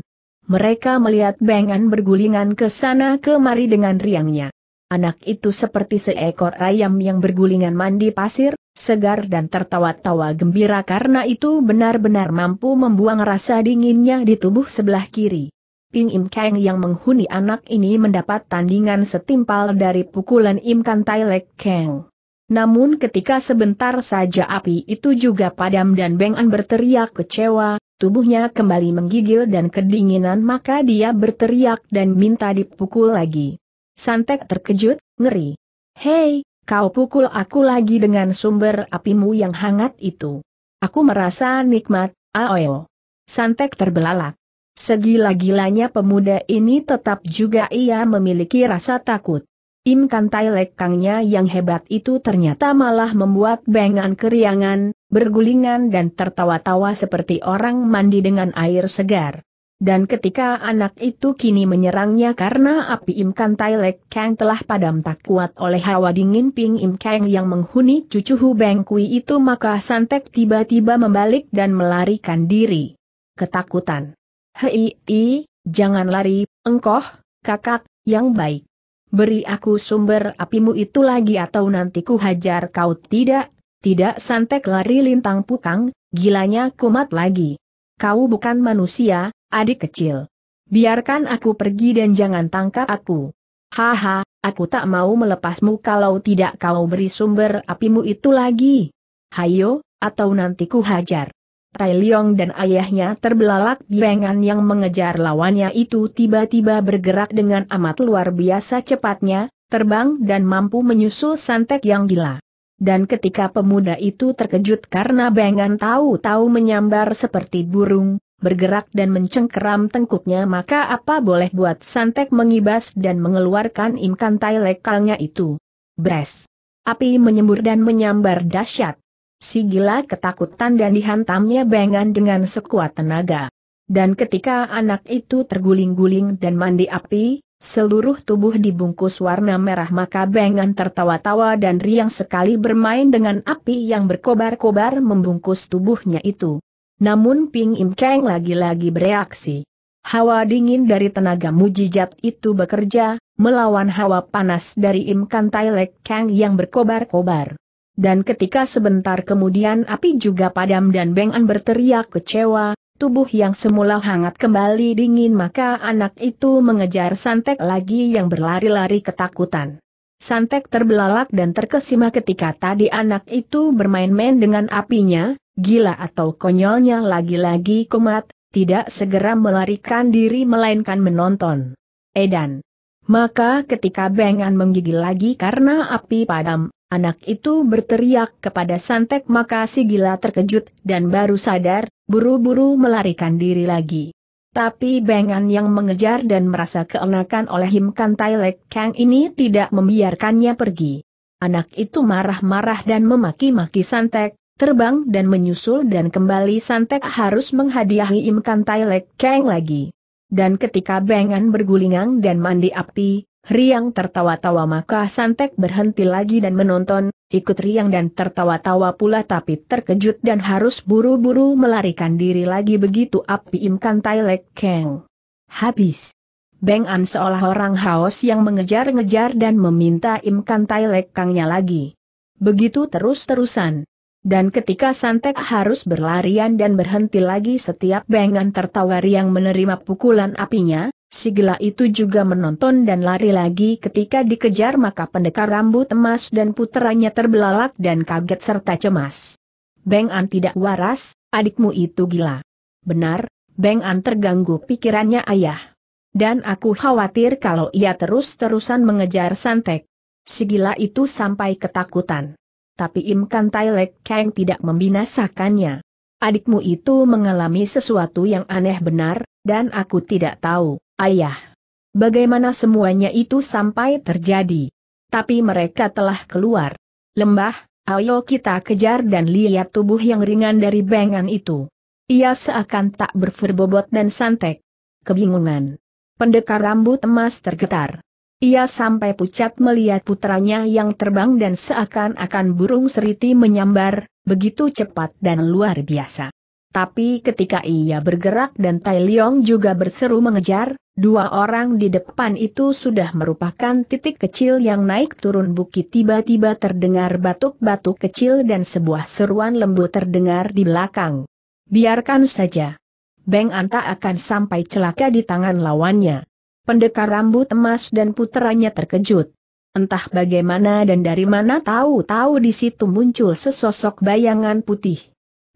mereka melihat Bengan bergulingan ke sana kemari dengan riangnya. Anak itu seperti seekor ayam yang bergulingan mandi pasir, segar dan tertawa-tawa gembira karena itu benar-benar mampu membuang rasa dinginnya di tubuh sebelah kiri. Ping Im Kang yang menghuni anak ini mendapat tandingan setimpal dari pukulan Im Kan Tai Lek Kang. Namun ketika sebentar saja api itu juga padam dan Beng An berteriak kecewa, Tubuhnya kembali menggigil dan kedinginan maka dia berteriak dan minta dipukul lagi. Santek terkejut, ngeri. Hei, kau pukul aku lagi dengan sumber apimu yang hangat itu. Aku merasa nikmat, ayo. Santek terbelalak. Segila-gilanya pemuda ini tetap juga ia memiliki rasa takut. Im Kantai lekangnya yang hebat itu ternyata malah membuat bengan keriangan, bergulingan dan tertawa-tawa seperti orang mandi dengan air segar. Dan ketika anak itu kini menyerangnya karena api Im Kantai lekang telah padam tak kuat oleh hawa dingin Ping Im Kang yang menghuni cucu Hu Beng itu maka Santek tiba-tiba membalik dan melarikan diri. Ketakutan. Hei, jangan lari, engkoh, kakak, yang baik. Beri aku sumber apimu itu lagi atau nanti ku hajar kau tidak, tidak santek lari lintang pukang, gilanya kumat lagi. Kau bukan manusia, adik kecil. Biarkan aku pergi dan jangan tangkap aku. Haha, aku tak mau melepasmu kalau tidak kau beri sumber apimu itu lagi. Hayo, atau nanti ku hajar. Tai Liong dan ayahnya terbelalak biengan yang mengejar lawannya itu tiba-tiba bergerak dengan amat luar biasa cepatnya, terbang dan mampu menyusul santek yang gila. Dan ketika pemuda itu terkejut karena bengan tahu-tahu menyambar seperti burung, bergerak dan mencengkeram tengkuknya maka apa boleh buat santek mengibas dan mengeluarkan imkan tai lekalnya itu. Bres! Api menyembur dan menyambar dahsyat. Si gila ketakutan dan dihantamnya bengan dengan sekuat tenaga. Dan ketika anak itu terguling-guling dan mandi api, seluruh tubuh dibungkus warna merah maka bengan tertawa-tawa dan riang sekali bermain dengan api yang berkobar-kobar membungkus tubuhnya itu. Namun Ping Im Kang lagi-lagi bereaksi. Hawa dingin dari tenaga mujijat itu bekerja, melawan hawa panas dari Im Kantai Tai Lek Kang yang berkobar-kobar. Dan ketika sebentar kemudian api juga padam dan Beng An berteriak kecewa, tubuh yang semula hangat kembali dingin maka anak itu mengejar Santek lagi yang berlari-lari ketakutan. Santek terbelalak dan terkesima ketika tadi anak itu bermain-main dengan apinya, gila atau konyolnya lagi-lagi kumat, tidak segera melarikan diri melainkan menonton. Edan. Maka ketika Bengan An menggigil lagi karena api padam, Anak itu berteriak kepada Santek maka si gila terkejut dan baru sadar, buru-buru melarikan diri lagi. Tapi Bengan yang mengejar dan merasa keenakan oleh Imkan Tailek Kang ini tidak membiarkannya pergi. Anak itu marah-marah dan memaki-maki Santek, terbang dan menyusul dan kembali Santek harus menghadiahi Imkan Tailek Kang lagi. Dan ketika Bengan bergulingan dan mandi api, Riang tertawa-tawa maka Santek berhenti lagi dan menonton, ikut riang dan tertawa-tawa pula tapi terkejut dan harus buru-buru melarikan diri lagi begitu api imkan Tailek Keng. Habis. Beng An seolah orang haus yang mengejar-ngejar dan meminta imkan Tailek Kangnya lagi. Begitu terus-terusan. Dan ketika Santek harus berlarian dan berhenti lagi setiap Beng An tertawa riang menerima pukulan apinya, Sigila itu juga menonton dan lari lagi ketika dikejar maka pendekar rambut emas dan puteranya terbelalak dan kaget serta cemas. Beng An tidak waras, adikmu itu gila. Benar, Beng An terganggu pikirannya ayah. Dan aku khawatir kalau ia terus-terusan mengejar Santek. Sigila itu sampai ketakutan. Tapi Imkan Tailek Kang tidak membinasakannya. Adikmu itu mengalami sesuatu yang aneh benar, dan aku tidak tahu. Ayah. Bagaimana semuanya itu sampai terjadi? Tapi mereka telah keluar. Lembah, ayo kita kejar dan lihat tubuh yang ringan dari bengan itu. Ia seakan tak berferbobot dan santek. Kebingungan. Pendekar rambut emas tergetar. Ia sampai pucat melihat putranya yang terbang dan seakan-akan burung seriti menyambar, begitu cepat dan luar biasa. Tapi ketika ia bergerak dan Tai Leong juga berseru mengejar, dua orang di depan itu sudah merupakan titik kecil yang naik turun bukit tiba-tiba terdengar batuk-batuk kecil dan sebuah seruan lembut terdengar di belakang. Biarkan saja. Beng Anta akan sampai celaka di tangan lawannya. Pendekar rambut emas dan puteranya terkejut. Entah bagaimana dan dari mana tahu-tahu di situ muncul sesosok bayangan putih.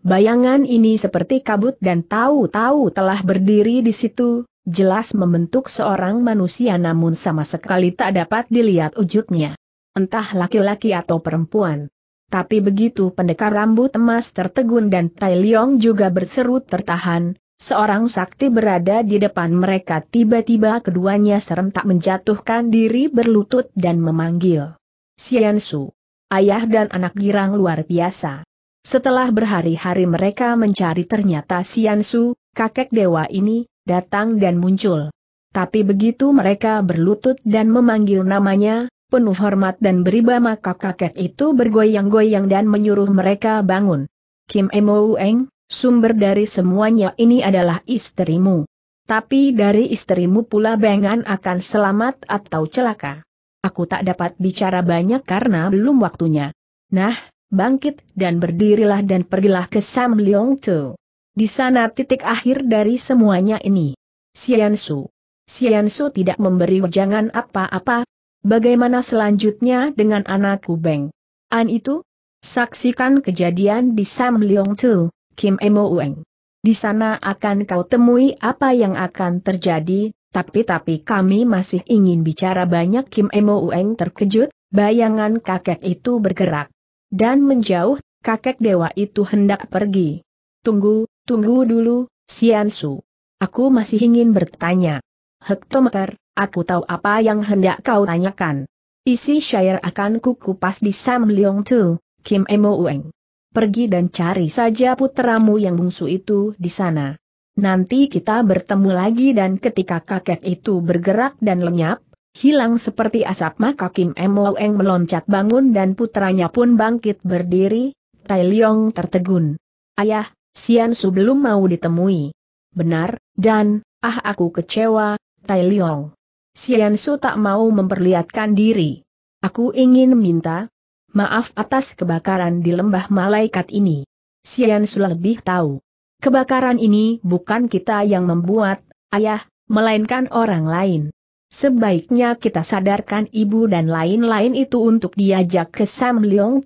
Bayangan ini seperti kabut dan tahu-tahu telah berdiri di situ, jelas membentuk seorang manusia namun sama sekali tak dapat dilihat wujudnya. Entah laki-laki atau perempuan. Tapi begitu pendekar rambut emas tertegun dan Tai Leong juga berseru tertahan, seorang sakti berada di depan mereka tiba-tiba keduanya serentak menjatuhkan diri berlutut dan memanggil. Sian Su. Ayah dan anak girang luar biasa. Setelah berhari-hari mereka mencari ternyata Siansu, kakek dewa ini, datang dan muncul. Tapi begitu mereka berlutut dan memanggil namanya, penuh hormat dan beriba maka kakek itu bergoyang-goyang dan menyuruh mereka bangun. Kim Emo Eng, sumber dari semuanya ini adalah istrimu. Tapi dari istrimu pula Bengan akan selamat atau celaka. Aku tak dapat bicara banyak karena belum waktunya. Nah, bangkit dan berdirilah dan pergilah ke Sam Leong Tu. Di sana titik akhir dari semuanya ini. Sian Su. Sian Su tidak memberi wejangan apa-apa. Bagaimana selanjutnya dengan anakku Beng? An itu? Saksikan kejadian di Sam Leong Tu, Kim Emo Ueng. Di sana akan kau temui apa yang akan terjadi, tapi-tapi kami masih ingin bicara banyak Kim Emo Ueng terkejut, bayangan kakek itu bergerak dan menjauh, kakek dewa itu hendak pergi. Tunggu, tunggu dulu, Siansu. Aku masih ingin bertanya. Hektometer, aku tahu apa yang hendak kau tanyakan. Isi syair akan kukupas di Sam Leong Tu, Kim Emo Ueng. Pergi dan cari saja putramu yang bungsu itu di sana. Nanti kita bertemu lagi dan ketika kakek itu bergerak dan lenyap, Hilang seperti asap maka Kim Eng meloncat bangun dan putranya pun bangkit berdiri, Tai Leong tertegun. Ayah, Sian Su belum mau ditemui. Benar, dan, ah aku kecewa, Tai Leong. Sian Su tak mau memperlihatkan diri. Aku ingin minta maaf atas kebakaran di lembah malaikat ini. Sian Su lebih tahu. Kebakaran ini bukan kita yang membuat, ayah, melainkan orang lain. Sebaiknya kita sadarkan ibu dan lain-lain itu untuk diajak ke Sam Leong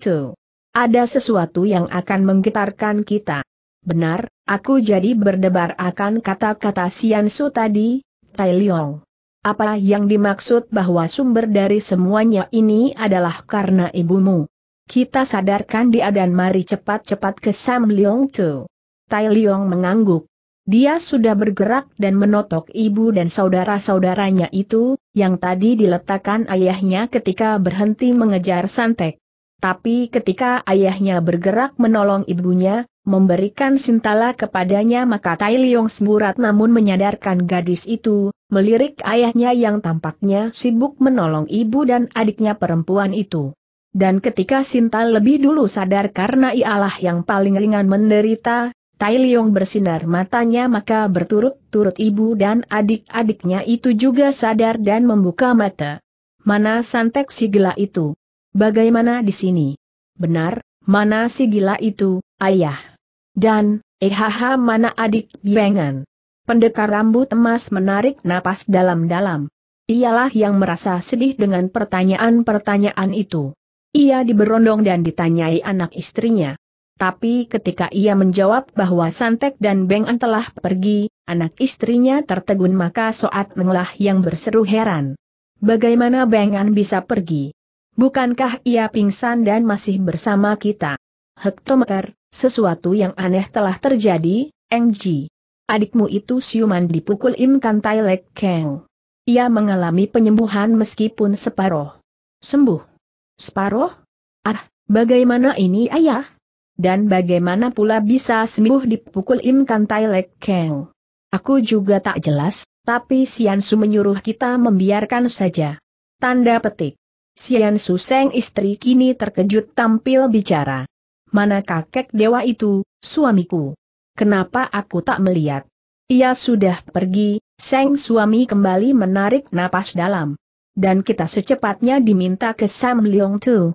Ada sesuatu yang akan menggetarkan kita. Benar, aku jadi berdebar akan kata-kata Sian Su tadi, Tai Leong. Apa yang dimaksud bahwa sumber dari semuanya ini adalah karena ibumu? Kita sadarkan dia dan mari cepat-cepat ke Sam Leong Tzu. Tai Leong mengangguk. Dia sudah bergerak dan menotok ibu dan saudara-saudaranya itu, yang tadi diletakkan ayahnya ketika berhenti mengejar Santek. Tapi ketika ayahnya bergerak menolong ibunya, memberikan sintala kepadanya maka Tai Liong semburat namun menyadarkan gadis itu, melirik ayahnya yang tampaknya sibuk menolong ibu dan adiknya perempuan itu. Dan ketika Sinta lebih dulu sadar karena ialah yang paling ringan menderita, Tai Liong bersinar matanya maka berturut-turut ibu dan adik-adiknya itu juga sadar dan membuka mata. Mana santek si gila itu? Bagaimana di sini? Benar, mana si gila itu, ayah? Dan, ehaha eh, mana adik biengan? Pendekar rambut emas menarik napas dalam-dalam. Ialah yang merasa sedih dengan pertanyaan-pertanyaan itu. Ia diberondong dan ditanyai anak istrinya. Tapi ketika ia menjawab bahwa Santek dan Beng An telah pergi, anak istrinya tertegun maka Soat Menglah yang berseru heran. Bagaimana Beng An bisa pergi? Bukankah ia pingsan dan masih bersama kita? Hektometer, sesuatu yang aneh telah terjadi, Engji. Adikmu itu siuman dipukul imkan Tailek Kang. Keng. Ia mengalami penyembuhan meskipun separoh. Sembuh? Separoh? Ah, bagaimana ini ayah? dan bagaimana pula bisa sembuh dipukul Im Kantai Lek Keng. Aku juga tak jelas, tapi Sian Su menyuruh kita membiarkan saja. Tanda petik. Sian Su Seng istri kini terkejut tampil bicara. Mana kakek dewa itu, suamiku? Kenapa aku tak melihat? Ia sudah pergi, Seng suami kembali menarik napas dalam. Dan kita secepatnya diminta ke Sam Leong Tu,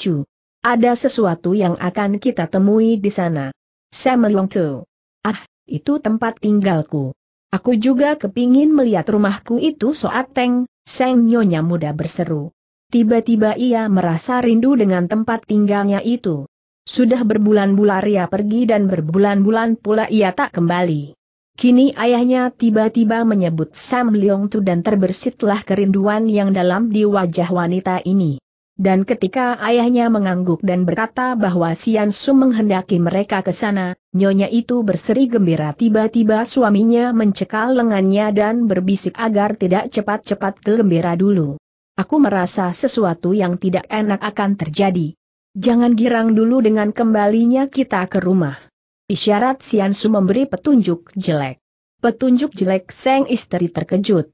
Chu. Ada sesuatu yang akan kita temui di sana. Sam Leong Tu. Ah, itu tempat tinggalku. Aku juga kepingin melihat rumahku itu soat Teng, Seng Nyonya muda berseru. Tiba-tiba ia merasa rindu dengan tempat tinggalnya itu. Sudah berbulan-bulan ia pergi dan berbulan-bulan pula ia tak kembali. Kini ayahnya tiba-tiba menyebut Sam Leong Tu dan terbersitlah kerinduan yang dalam di wajah wanita ini. Dan ketika ayahnya mengangguk dan berkata bahwa Sian Su menghendaki mereka ke sana, nyonya itu berseri gembira tiba-tiba suaminya mencekal lengannya dan berbisik agar tidak cepat-cepat gembira dulu. Aku merasa sesuatu yang tidak enak akan terjadi. Jangan girang dulu dengan kembalinya kita ke rumah. Isyarat Sian Su memberi petunjuk jelek. Petunjuk jelek Seng istri terkejut.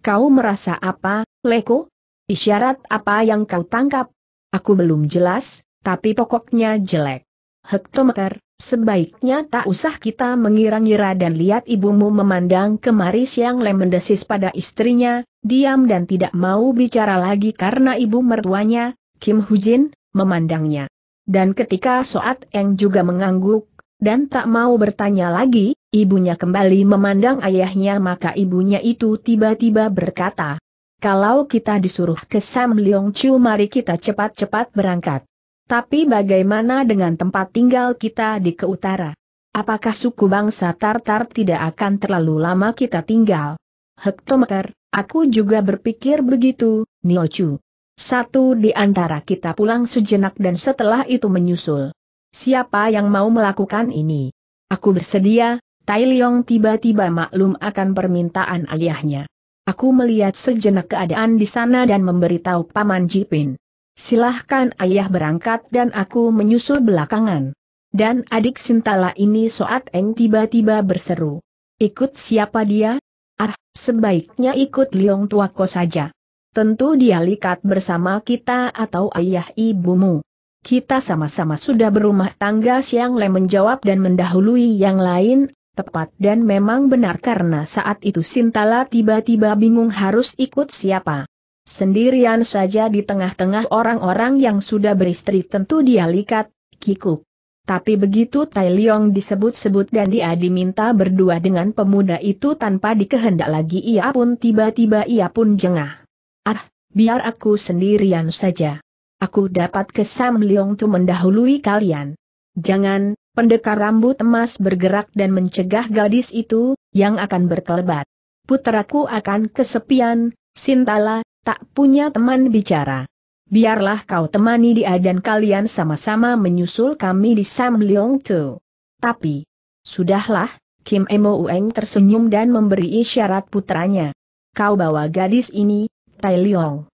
Kau merasa apa, Leko? Isyarat apa yang kau tangkap? Aku belum jelas, tapi pokoknya jelek. Hektometer, sebaiknya tak usah kita mengira-ngira dan lihat ibumu memandang kemari siang Lem mendesis pada istrinya, diam dan tidak mau bicara lagi karena ibu mertuanya, Kim Hujin, memandangnya. Dan ketika Soat Eng juga mengangguk, dan tak mau bertanya lagi, ibunya kembali memandang ayahnya maka ibunya itu tiba-tiba berkata, kalau kita disuruh ke Sam Leong Chu mari kita cepat-cepat berangkat. Tapi bagaimana dengan tempat tinggal kita di ke utara? Apakah suku bangsa Tartar tidak akan terlalu lama kita tinggal? Hektometer, aku juga berpikir begitu, Niochu. Satu di antara kita pulang sejenak dan setelah itu menyusul. Siapa yang mau melakukan ini? Aku bersedia, Tai Leong tiba-tiba maklum akan permintaan ayahnya. Aku melihat sejenak keadaan di sana dan memberitahu Paman Jipin. Silahkan ayah berangkat dan aku menyusul belakangan. Dan adik Sintala ini Soat Eng tiba-tiba berseru. Ikut siapa dia? Ah, sebaiknya ikut Liong Tuako saja. Tentu dia likat bersama kita atau ayah ibumu. Kita sama-sama sudah berumah tangga Siang Le menjawab dan mendahului yang lain, Tepat dan memang benar karena saat itu Sintala tiba-tiba bingung harus ikut siapa. Sendirian saja di tengah-tengah orang-orang yang sudah beristri tentu dia likat, kikuk. Tapi begitu Tai Leong disebut-sebut dan dia diminta berdua dengan pemuda itu tanpa dikehendak lagi ia pun tiba-tiba ia pun jengah. Ah, biar aku sendirian saja. Aku dapat kesam Leong tu mendahului kalian. Jangan, pendekar rambut emas bergerak dan mencegah gadis itu, yang akan berkelebat. Puteraku akan kesepian, Sintala, tak punya teman bicara. Biarlah kau temani dia dan kalian sama-sama menyusul kami di Sam Leong Tu. Tapi, sudahlah, Kim Emo Ueng tersenyum dan memberi isyarat putranya. Kau bawa gadis ini, Tai Leong.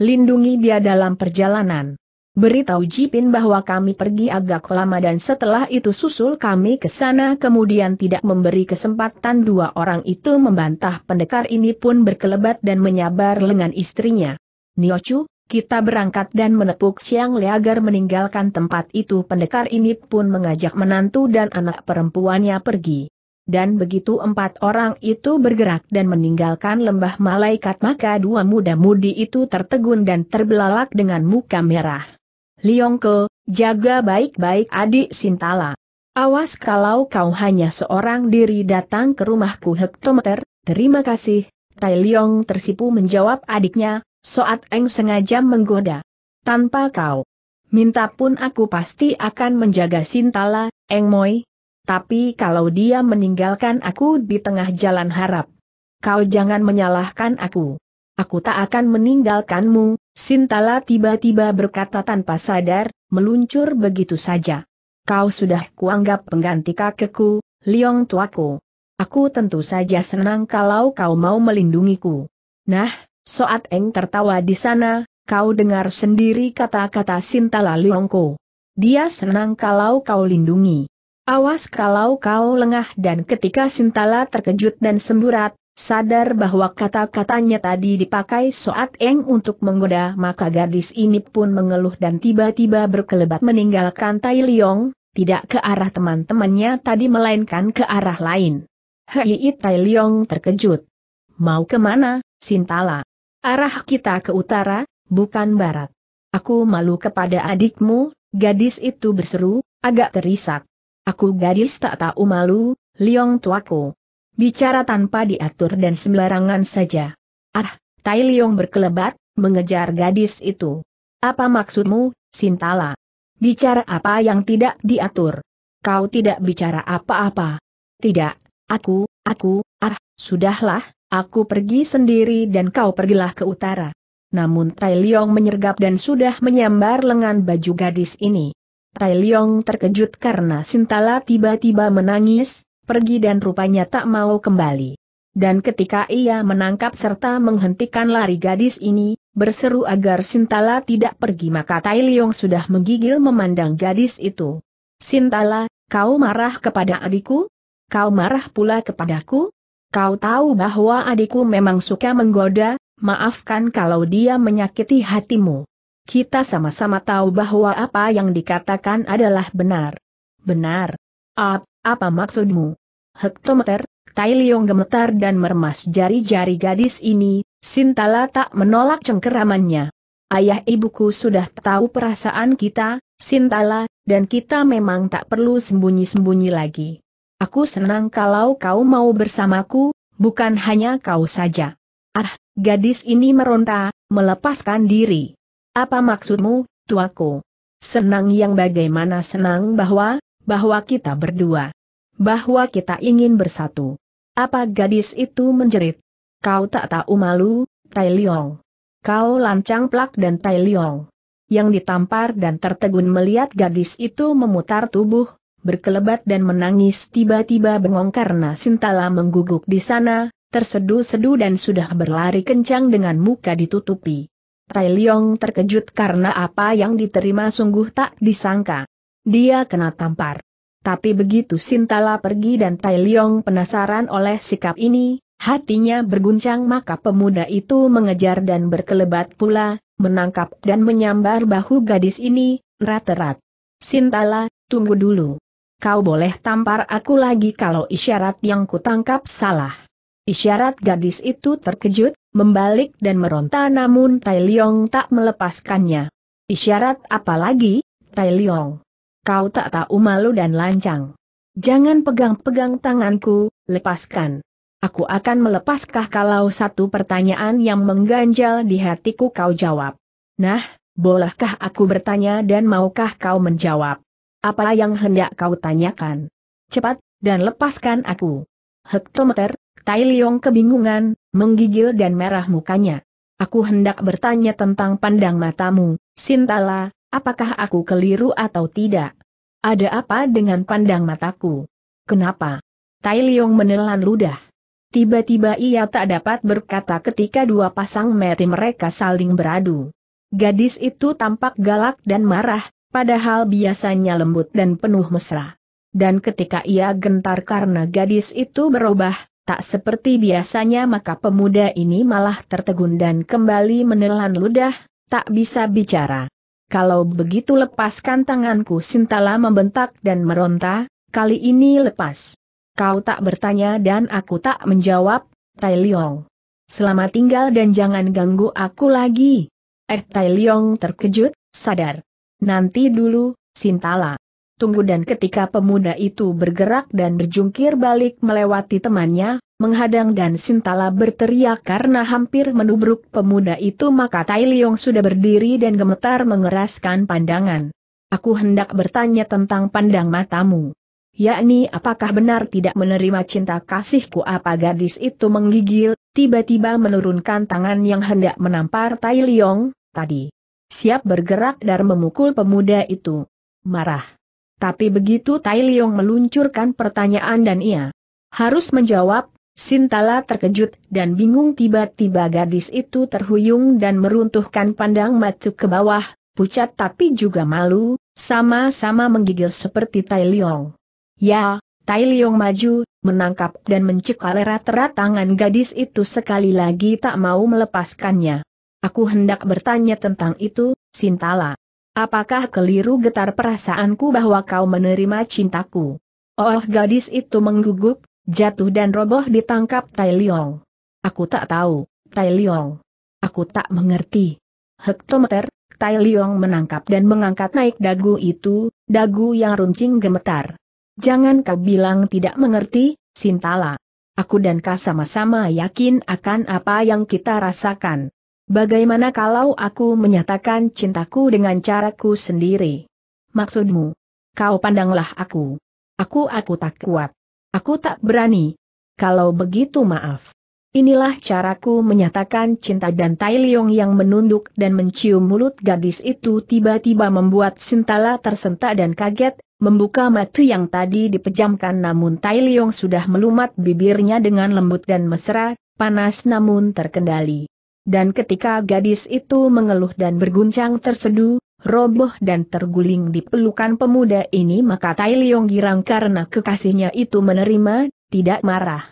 Lindungi dia dalam perjalanan. Beritahu Jipin bahwa kami pergi agak lama dan setelah itu susul kami ke sana kemudian tidak memberi kesempatan dua orang itu membantah pendekar ini pun berkelebat dan menyabar lengan istrinya. Niochu, kita berangkat dan menepuk siang Le agar meninggalkan tempat itu pendekar ini pun mengajak menantu dan anak perempuannya pergi. Dan begitu empat orang itu bergerak dan meninggalkan lembah malaikat maka dua muda-mudi itu tertegun dan terbelalak dengan muka merah. Liongko, jaga baik-baik adik Sintala. Awas kalau kau hanya seorang diri datang ke rumahku hektometer, terima kasih. Tai Liong tersipu menjawab adiknya, Soat Eng sengaja menggoda. Tanpa kau. Minta pun aku pasti akan menjaga Sintala, Eng Moi. Tapi kalau dia meninggalkan aku di tengah jalan harap. Kau jangan menyalahkan aku. Aku tak akan meninggalkanmu, Sintala tiba-tiba berkata tanpa sadar, meluncur begitu saja. Kau sudah kuanggap pengganti kakekku, Liong tuaku. Aku tentu saja senang kalau kau mau melindungiku. Nah, Soat Eng tertawa di sana, kau dengar sendiri kata-kata Sintala Liongko. Dia senang kalau kau lindungi. Awas kalau kau lengah dan ketika Sintala terkejut dan semburat, Sadar bahwa kata-katanya tadi dipakai Soat Eng untuk menggoda maka gadis ini pun mengeluh dan tiba-tiba berkelebat meninggalkan Tai Liong, tidak ke arah teman-temannya tadi melainkan ke arah lain. Hei Tai Liong terkejut. Mau kemana, Sintala? Arah kita ke utara, bukan barat. Aku malu kepada adikmu, gadis itu berseru, agak terisak. Aku gadis tak tahu malu, Liong tuaku bicara tanpa diatur dan sembarangan saja. Ah, Tai Liong berkelebat, mengejar gadis itu. Apa maksudmu, Sintala? Bicara apa yang tidak diatur? Kau tidak bicara apa-apa. Tidak, aku, aku, ah, sudahlah, aku pergi sendiri dan kau pergilah ke utara. Namun Tai Liong menyergap dan sudah menyambar lengan baju gadis ini. Tai Liong terkejut karena Sintala tiba-tiba menangis, pergi dan rupanya tak mau kembali. Dan ketika ia menangkap serta menghentikan lari gadis ini, berseru agar Sintala tidak pergi maka Tai Leong sudah menggigil memandang gadis itu. Sintala, kau marah kepada adikku? Kau marah pula kepadaku? Kau tahu bahwa adikku memang suka menggoda, maafkan kalau dia menyakiti hatimu. Kita sama-sama tahu bahwa apa yang dikatakan adalah benar. Benar. Ap, apa maksudmu? Hektometer, Tai Liong gemetar dan meremas jari-jari gadis ini, Sintala tak menolak cengkeramannya. Ayah ibuku sudah tahu perasaan kita, Sintala, dan kita memang tak perlu sembunyi-sembunyi lagi. Aku senang kalau kau mau bersamaku, bukan hanya kau saja. Ah, gadis ini meronta, melepaskan diri. Apa maksudmu, tuaku? Senang yang bagaimana senang bahwa, bahwa kita berdua. Bahwa kita ingin bersatu. Apa gadis itu menjerit? Kau tak tahu malu, Tai Liong. Kau lancang plak dan Tai Liong. Yang ditampar dan tertegun melihat gadis itu memutar tubuh, berkelebat dan menangis tiba-tiba bengong karena Sintala mengguguk di sana, tersedu-sedu dan sudah berlari kencang dengan muka ditutupi. Tai Liong terkejut karena apa yang diterima sungguh tak disangka. Dia kena tampar. Tapi begitu Sintala pergi dan Tai Leong penasaran oleh sikap ini, hatinya berguncang maka pemuda itu mengejar dan berkelebat pula, menangkap dan menyambar bahu gadis ini, rat-rat. Sintala, tunggu dulu. Kau boleh tampar aku lagi kalau isyarat yang kutangkap salah. Isyarat gadis itu terkejut, membalik dan meronta namun Tai Leong tak melepaskannya. Isyarat apa lagi, Tai Leong? Kau tak tahu malu dan lancang. Jangan pegang-pegang tanganku, lepaskan. Aku akan melepaskah kalau satu pertanyaan yang mengganjal di hatiku kau jawab. Nah, bolehkah aku bertanya dan maukah kau menjawab? Apa yang hendak kau tanyakan? Cepat, dan lepaskan aku. Hektometer, Tai Leong kebingungan, menggigil dan merah mukanya. Aku hendak bertanya tentang pandang matamu, Sintala, apakah aku keliru atau tidak? Ada apa dengan pandang mataku? Kenapa? Tai Leong menelan ludah. Tiba-tiba ia tak dapat berkata ketika dua pasang mati mereka saling beradu. Gadis itu tampak galak dan marah, padahal biasanya lembut dan penuh mesra. Dan ketika ia gentar karena gadis itu berubah, tak seperti biasanya maka pemuda ini malah tertegun dan kembali menelan ludah, tak bisa bicara kalau begitu lepaskan tanganku Sintala membentak dan meronta, kali ini lepas. Kau tak bertanya dan aku tak menjawab, Tai Leong. Selamat tinggal dan jangan ganggu aku lagi. Eh Tai Leong terkejut, sadar. Nanti dulu, Sintala tunggu dan ketika pemuda itu bergerak dan berjungkir balik melewati temannya, menghadang dan Sintala berteriak karena hampir menubruk pemuda itu maka Tai Liong sudah berdiri dan gemetar mengeraskan pandangan. Aku hendak bertanya tentang pandang matamu. Yakni apakah benar tidak menerima cinta kasihku apa gadis itu menggigil, tiba-tiba menurunkan tangan yang hendak menampar Tai Liong, tadi. Siap bergerak dan memukul pemuda itu. Marah. Tapi begitu Tai Liong meluncurkan pertanyaan dan ia harus menjawab, Sintala terkejut dan bingung tiba-tiba gadis itu terhuyung dan meruntuhkan pandang matuk ke bawah, pucat tapi juga malu, sama-sama menggigil seperti Tai Liong. Ya, Tai Liong maju, menangkap dan mencekal erat-erat tangan gadis itu sekali lagi tak mau melepaskannya. Aku hendak bertanya tentang itu, Sintala. Apakah keliru getar perasaanku bahwa kau menerima cintaku? Oh gadis itu mengguguk, jatuh dan roboh ditangkap Tai Liong. Aku tak tahu, Tai Liong. Aku tak mengerti. Hektometer, Tai Liong menangkap dan mengangkat naik dagu itu, dagu yang runcing gemetar. Jangan kau bilang tidak mengerti, Sintala. Aku dan kau sama-sama yakin akan apa yang kita rasakan. Bagaimana kalau aku menyatakan cintaku dengan caraku sendiri? Maksudmu? Kau pandanglah aku. Aku aku tak kuat. Aku tak berani. Kalau begitu maaf. Inilah caraku menyatakan cinta dan Tai Leong yang menunduk dan mencium mulut gadis itu tiba-tiba membuat Sintala tersentak dan kaget, membuka mata yang tadi dipejamkan namun Tai Leong sudah melumat bibirnya dengan lembut dan mesra, panas namun terkendali. Dan ketika gadis itu mengeluh dan berguncang terseduh, roboh dan terguling di pelukan pemuda ini maka Tai Leong girang karena kekasihnya itu menerima, tidak marah.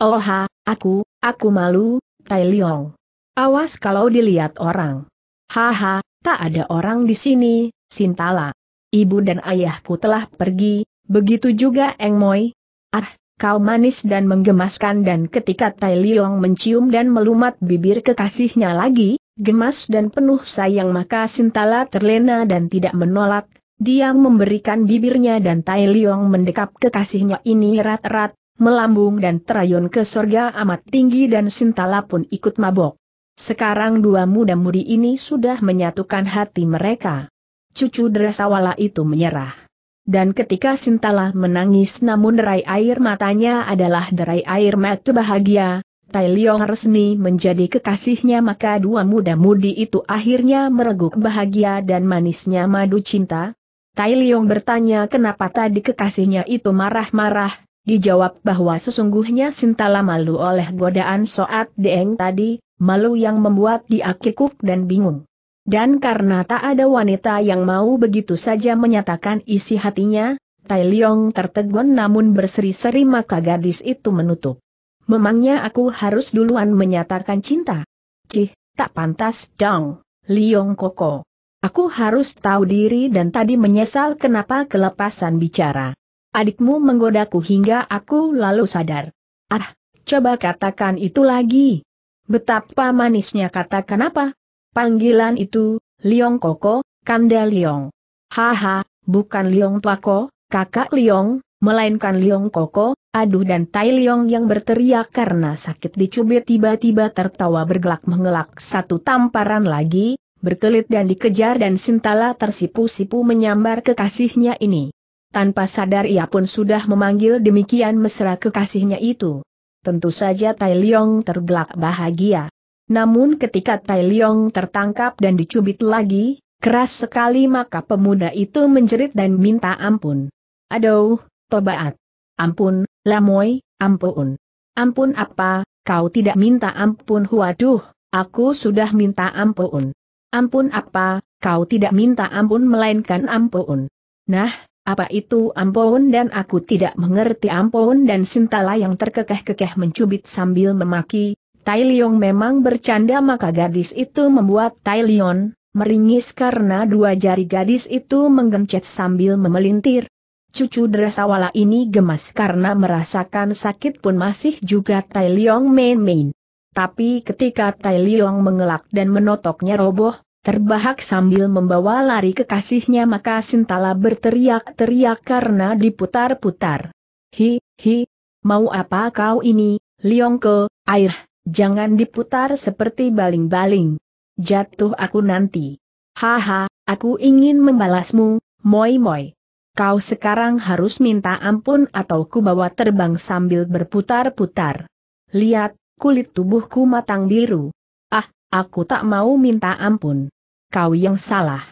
Oha, aku, aku malu, Tai Leong. Awas kalau dilihat orang. Haha, tak ada orang di sini, Sintala. Ibu dan ayahku telah pergi, begitu juga Eng Moi. Ah, Kau manis dan menggemaskan dan ketika Tai Liong mencium dan melumat bibir kekasihnya lagi, gemas dan penuh sayang maka Sintala terlena dan tidak menolak, dia memberikan bibirnya dan Tai Liong mendekap kekasihnya ini erat-erat, melambung dan terayun ke sorga amat tinggi dan Sintala pun ikut mabok. Sekarang dua muda-mudi ini sudah menyatukan hati mereka. Cucu Dresawala itu menyerah. Dan ketika Sintala menangis namun derai air matanya adalah derai air mata bahagia, Tai Liong resmi menjadi kekasihnya maka dua muda-mudi itu akhirnya mereguk bahagia dan manisnya madu cinta. Tai Liong bertanya kenapa tadi kekasihnya itu marah-marah, dijawab bahwa sesungguhnya Sintala malu oleh godaan Soat Deeng tadi, malu yang membuat dia kikuk dan bingung. Dan karena tak ada wanita yang mau begitu saja menyatakan isi hatinya, Tai Leong tertegun namun berseri-seri maka gadis itu menutup. Memangnya aku harus duluan menyatakan cinta? Cih, tak pantas dong, Leong Koko. Aku harus tahu diri dan tadi menyesal kenapa kelepasan bicara. Adikmu menggodaku hingga aku lalu sadar. Ah, coba katakan itu lagi. Betapa manisnya katakan apa? Panggilan itu, Liong Koko, Kanda Liong. Haha, bukan Liong Tuako, kakak Liong, melainkan Liong Koko, aduh dan Tai Liong yang berteriak karena sakit dicubit tiba-tiba tertawa bergelak mengelak satu tamparan lagi, berkelit dan dikejar dan Sintala tersipu-sipu menyambar kekasihnya ini. Tanpa sadar ia pun sudah memanggil demikian mesra kekasihnya itu. Tentu saja Tai Liong tergelak bahagia. Namun ketika Tai Leong tertangkap dan dicubit lagi, keras sekali maka pemuda itu menjerit dan minta ampun. Aduh, tobaat. Ampun, lamoy, ampun. Ampun apa, kau tidak minta ampun huaduh, aku sudah minta ampun. Ampun apa, kau tidak minta ampun melainkan ampun. Nah, apa itu ampun dan aku tidak mengerti ampun dan Sintala yang terkekeh-kekeh mencubit sambil memaki, Tai Leong memang bercanda maka gadis itu membuat Tai Leong meringis karena dua jari gadis itu menggencet sambil memelintir. Cucu Dresawala ini gemas karena merasakan sakit pun masih juga Tai Leong main-main. Tapi ketika Tai Leong mengelak dan menotoknya roboh, terbahak sambil membawa lari kekasihnya maka Sintala berteriak-teriak karena diputar-putar. Hi, hi, mau apa kau ini, Liong ke, air, Jangan diputar seperti baling-baling. Jatuh aku nanti. Haha, aku ingin membalasmu, moi-moi. Kau sekarang harus minta ampun atau ku bawa terbang sambil berputar-putar. Lihat, kulit tubuhku matang biru. Ah, aku tak mau minta ampun. Kau yang salah.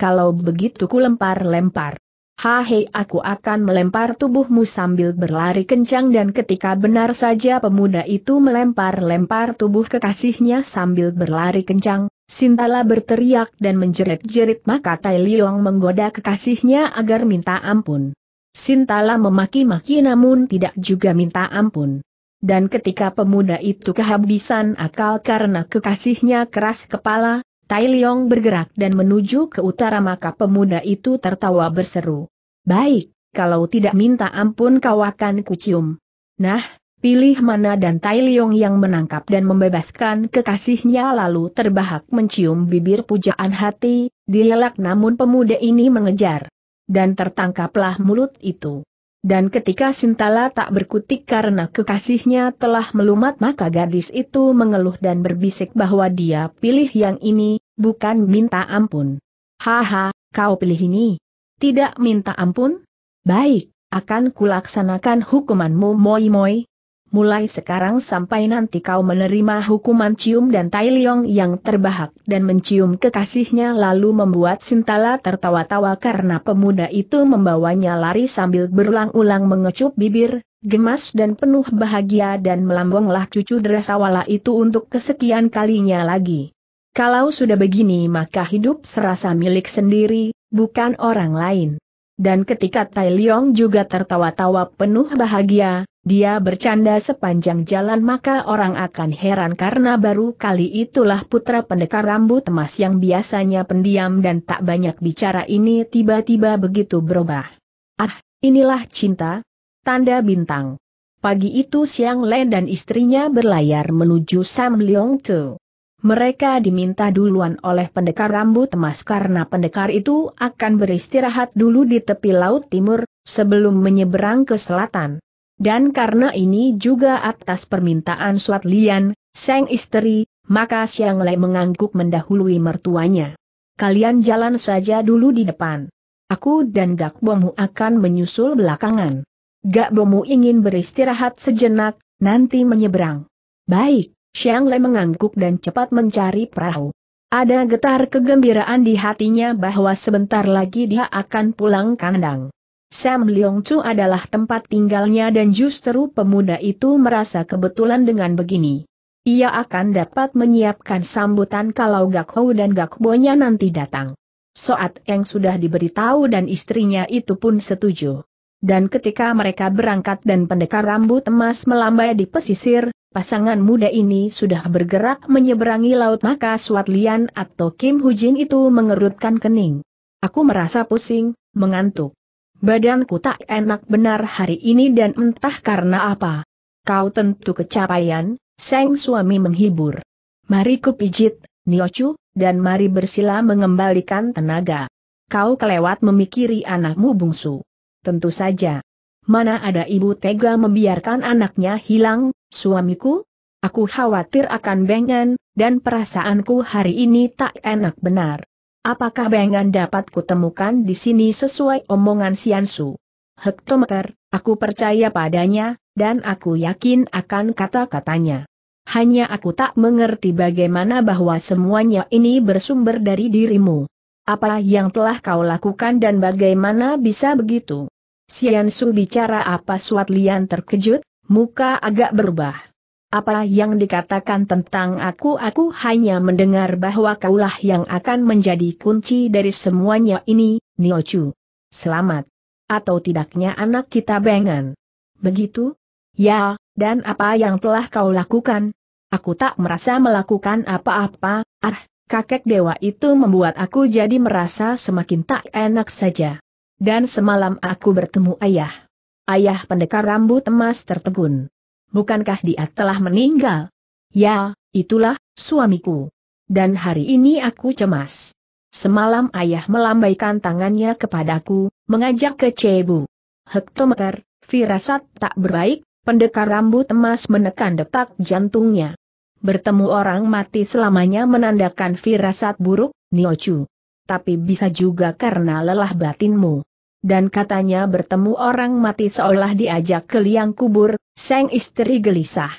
Kalau begitu ku lempar-lempar. Hahe, aku akan melempar tubuhmu sambil berlari kencang dan ketika benar saja pemuda itu melempar-lempar tubuh kekasihnya sambil berlari kencang, Sintala berteriak dan menjerit-jerit maka Tai Liong menggoda kekasihnya agar minta ampun. Sintala memaki-maki namun tidak juga minta ampun. Dan ketika pemuda itu kehabisan akal karena kekasihnya keras kepala, Tai Liong bergerak dan menuju ke utara maka pemuda itu tertawa berseru. Baik, kalau tidak minta ampun kau akan kucium. Nah, pilih mana dan Tai Liong yang menangkap dan membebaskan kekasihnya lalu terbahak mencium bibir pujaan hati, dielak namun pemuda ini mengejar. Dan tertangkaplah mulut itu. Dan ketika Sintala tak berkutik karena kekasihnya telah melumat maka gadis itu mengeluh dan berbisik bahwa dia pilih yang ini, bukan minta ampun. Haha, kau pilih ini. Tidak minta ampun? Baik, akan kulaksanakan hukumanmu moi-moi, mulai sekarang sampai nanti kau menerima hukuman cium dan Tai Liong yang terbahak dan mencium kekasihnya lalu membuat Sintala tertawa-tawa karena pemuda itu membawanya lari sambil berulang-ulang mengecup bibir, gemas dan penuh bahagia dan melambunglah cucu derasawala itu untuk kesekian kalinya lagi. Kalau sudah begini maka hidup serasa milik sendiri, bukan orang lain. Dan ketika Tai Liong juga tertawa-tawa penuh bahagia, dia bercanda sepanjang jalan maka orang akan heran karena baru kali itulah putra pendekar rambut emas yang biasanya pendiam dan tak banyak bicara ini tiba-tiba begitu berubah. Ah, inilah cinta. Tanda bintang. Pagi itu Siang Len dan istrinya berlayar menuju Sam Leong Tu. Mereka diminta duluan oleh pendekar rambut emas karena pendekar itu akan beristirahat dulu di tepi laut timur, sebelum menyeberang ke selatan. Dan karena ini juga atas permintaan Suat Lian, Seng istri, maka Siang Lei mengangguk mendahului mertuanya. Kalian jalan saja dulu di depan. Aku dan Gak Bomu akan menyusul belakangan. Gak Bomu ingin beristirahat sejenak, nanti menyeberang. Baik, Siang Lei mengangguk dan cepat mencari perahu. Ada getar kegembiraan di hatinya bahwa sebentar lagi dia akan pulang kandang. Sam Leong Chu adalah tempat tinggalnya dan justru pemuda itu merasa kebetulan dengan begini. Ia akan dapat menyiapkan sambutan kalau Gak Hou dan Gak Bonya nanti datang. Soat Eng sudah diberitahu dan istrinya itu pun setuju. Dan ketika mereka berangkat dan pendekar rambut emas melambai di pesisir, pasangan muda ini sudah bergerak menyeberangi laut maka Suat Lian atau Kim Hujin itu mengerutkan kening. Aku merasa pusing, mengantuk. Badanku tak enak benar hari ini dan entah karena apa. Kau tentu kecapaian, sang suami menghibur. Mari kupijit, Niochu, dan mari bersila mengembalikan tenaga. Kau kelewat memikiri anakmu bungsu. Tentu saja. Mana ada ibu tega membiarkan anaknya hilang, suamiku? Aku khawatir akan bengen, dan perasaanku hari ini tak enak benar. Apakah bayangan dapat kutemukan di sini sesuai omongan Siansu? Hektometer, aku percaya padanya, dan aku yakin akan kata-katanya. Hanya aku tak mengerti bagaimana bahwa semuanya ini bersumber dari dirimu. Apa yang telah kau lakukan dan bagaimana bisa begitu? Siansu bicara apa Suat Lian terkejut, muka agak berubah. Apa yang dikatakan tentang aku aku hanya mendengar bahwa kaulah yang akan menjadi kunci dari semuanya ini, Niochu. Selamat. Atau tidaknya anak kita bengan. Begitu? Ya, dan apa yang telah kau lakukan? Aku tak merasa melakukan apa-apa, ah, kakek dewa itu membuat aku jadi merasa semakin tak enak saja. Dan semalam aku bertemu ayah. Ayah pendekar rambut emas tertegun bukankah dia telah meninggal? Ya, itulah, suamiku. Dan hari ini aku cemas. Semalam ayah melambaikan tangannya kepadaku, mengajak ke Cebu. Hektometer, firasat tak berbaik, pendekar rambut emas menekan detak jantungnya. Bertemu orang mati selamanya menandakan firasat buruk, Niochu. Tapi bisa juga karena lelah batinmu dan katanya bertemu orang mati seolah diajak ke liang kubur, sang istri gelisah.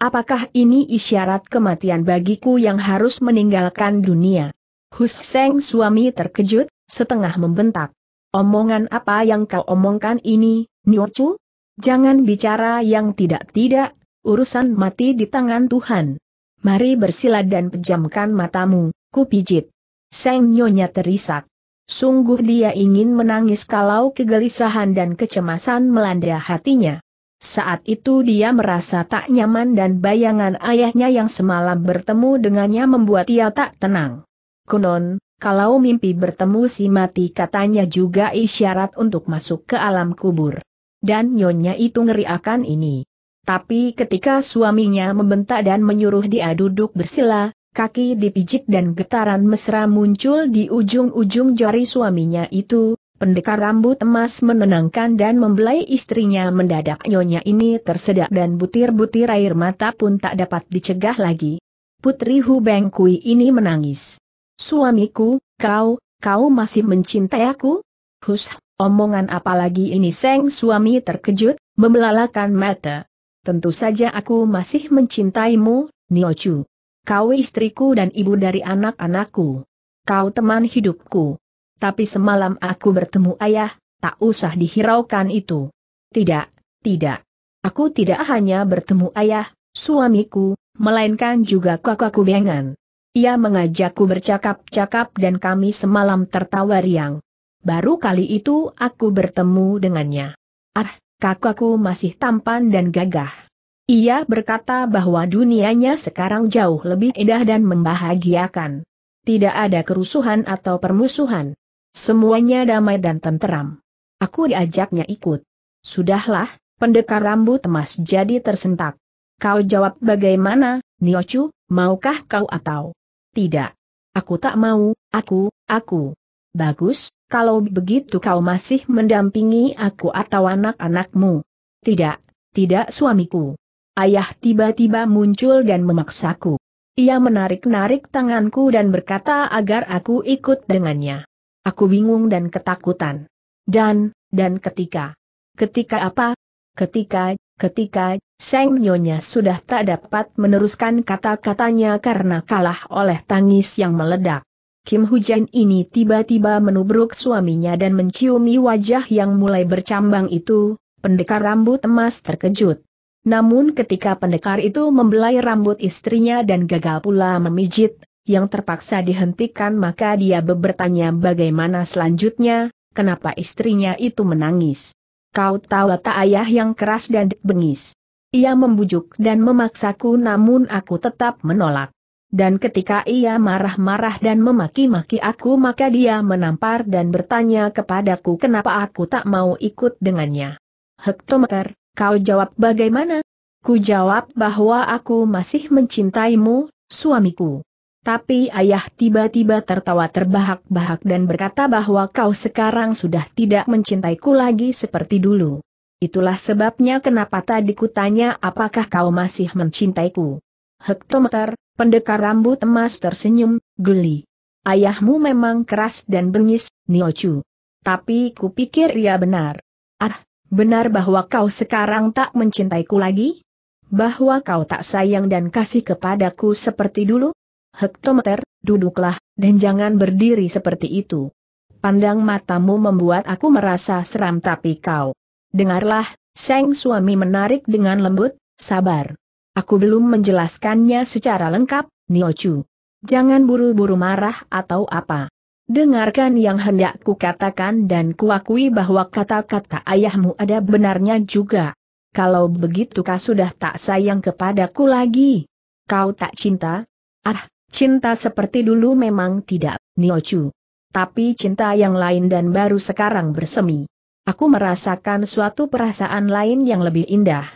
Apakah ini isyarat kematian bagiku yang harus meninggalkan dunia? Hus Seng suami terkejut, setengah membentak. Omongan apa yang kau omongkan ini, Niochu? Jangan bicara yang tidak-tidak, urusan mati di tangan Tuhan. Mari bersilat dan pejamkan matamu, ku pijit. Seng nyonya terisak. Sungguh dia ingin menangis kalau kegelisahan dan kecemasan melanda hatinya. Saat itu dia merasa tak nyaman dan bayangan ayahnya yang semalam bertemu dengannya membuat ia tak tenang. Konon, kalau mimpi bertemu si mati katanya juga isyarat untuk masuk ke alam kubur. Dan nyonya itu ngeri akan ini. Tapi ketika suaminya membentak dan menyuruh dia duduk bersila, kaki dipijik dan getaran mesra muncul di ujung-ujung jari suaminya itu, pendekar rambut emas menenangkan dan membelai istrinya mendadak nyonya ini tersedak dan butir-butir air mata pun tak dapat dicegah lagi. Putri Hu Beng Kui ini menangis. Suamiku, kau, kau masih mencintai aku? Hus, omongan apalagi ini seng suami terkejut, membelalakan mata. Tentu saja aku masih mencintaimu, Niochu. Kau istriku dan ibu dari anak-anakku. Kau teman hidupku. Tapi semalam aku bertemu ayah, tak usah dihiraukan itu. Tidak, tidak. Aku tidak hanya bertemu ayah, suamiku, melainkan juga kakakku bengan. Ia mengajakku bercakap-cakap dan kami semalam tertawa riang. Baru kali itu aku bertemu dengannya. Ah, kakakku masih tampan dan gagah. Ia berkata bahwa dunianya sekarang jauh lebih indah dan membahagiakan. Tidak ada kerusuhan atau permusuhan. Semuanya damai dan tenteram. Aku diajaknya ikut. Sudahlah, pendekar rambut emas jadi tersentak. Kau jawab bagaimana, Niochu, maukah kau atau tidak? Aku tak mau, aku, aku. Bagus, kalau begitu kau masih mendampingi aku atau anak-anakmu. Tidak, tidak suamiku. Ayah tiba-tiba muncul dan memaksaku. Ia menarik-narik tanganku dan berkata agar aku ikut dengannya. Aku bingung dan ketakutan. Dan, dan ketika. Ketika apa? Ketika, ketika, Seng Nyonya sudah tak dapat meneruskan kata-katanya karena kalah oleh tangis yang meledak. Kim Hujan ini tiba-tiba menubruk suaminya dan menciumi wajah yang mulai bercambang itu, pendekar rambut emas terkejut. Namun ketika pendekar itu membelai rambut istrinya dan gagal pula memijit, yang terpaksa dihentikan maka dia bertanya bagaimana selanjutnya, kenapa istrinya itu menangis. Kau tahu tak ayah yang keras dan bengis. Ia membujuk dan memaksaku namun aku tetap menolak. Dan ketika ia marah-marah dan memaki-maki aku maka dia menampar dan bertanya kepadaku kenapa aku tak mau ikut dengannya. Hektometer, Kau jawab bagaimana? Ku jawab bahwa aku masih mencintaimu, suamiku. Tapi ayah tiba-tiba tertawa terbahak-bahak dan berkata bahwa kau sekarang sudah tidak mencintaiku lagi seperti dulu. Itulah sebabnya kenapa tadi kutanya apakah kau masih mencintaiku. Hektometer, pendekar rambut emas tersenyum, geli. Ayahmu memang keras dan bengis, Niochu. Tapi kupikir ia benar. Ah, Benar bahwa kau sekarang tak mencintaiku lagi? Bahwa kau tak sayang dan kasih kepadaku seperti dulu? Hektometer, duduklah, dan jangan berdiri seperti itu. Pandang matamu membuat aku merasa seram tapi kau. Dengarlah, sang suami menarik dengan lembut, sabar. Aku belum menjelaskannya secara lengkap, Niochu. Jangan buru-buru marah atau apa. Dengarkan yang hendak kukatakan dan kuakui bahwa kata-kata ayahmu ada benarnya juga. Kalau begitu kau sudah tak sayang kepadaku lagi. Kau tak cinta? Ah, cinta seperti dulu memang tidak, Niochu. Tapi cinta yang lain dan baru sekarang bersemi. Aku merasakan suatu perasaan lain yang lebih indah.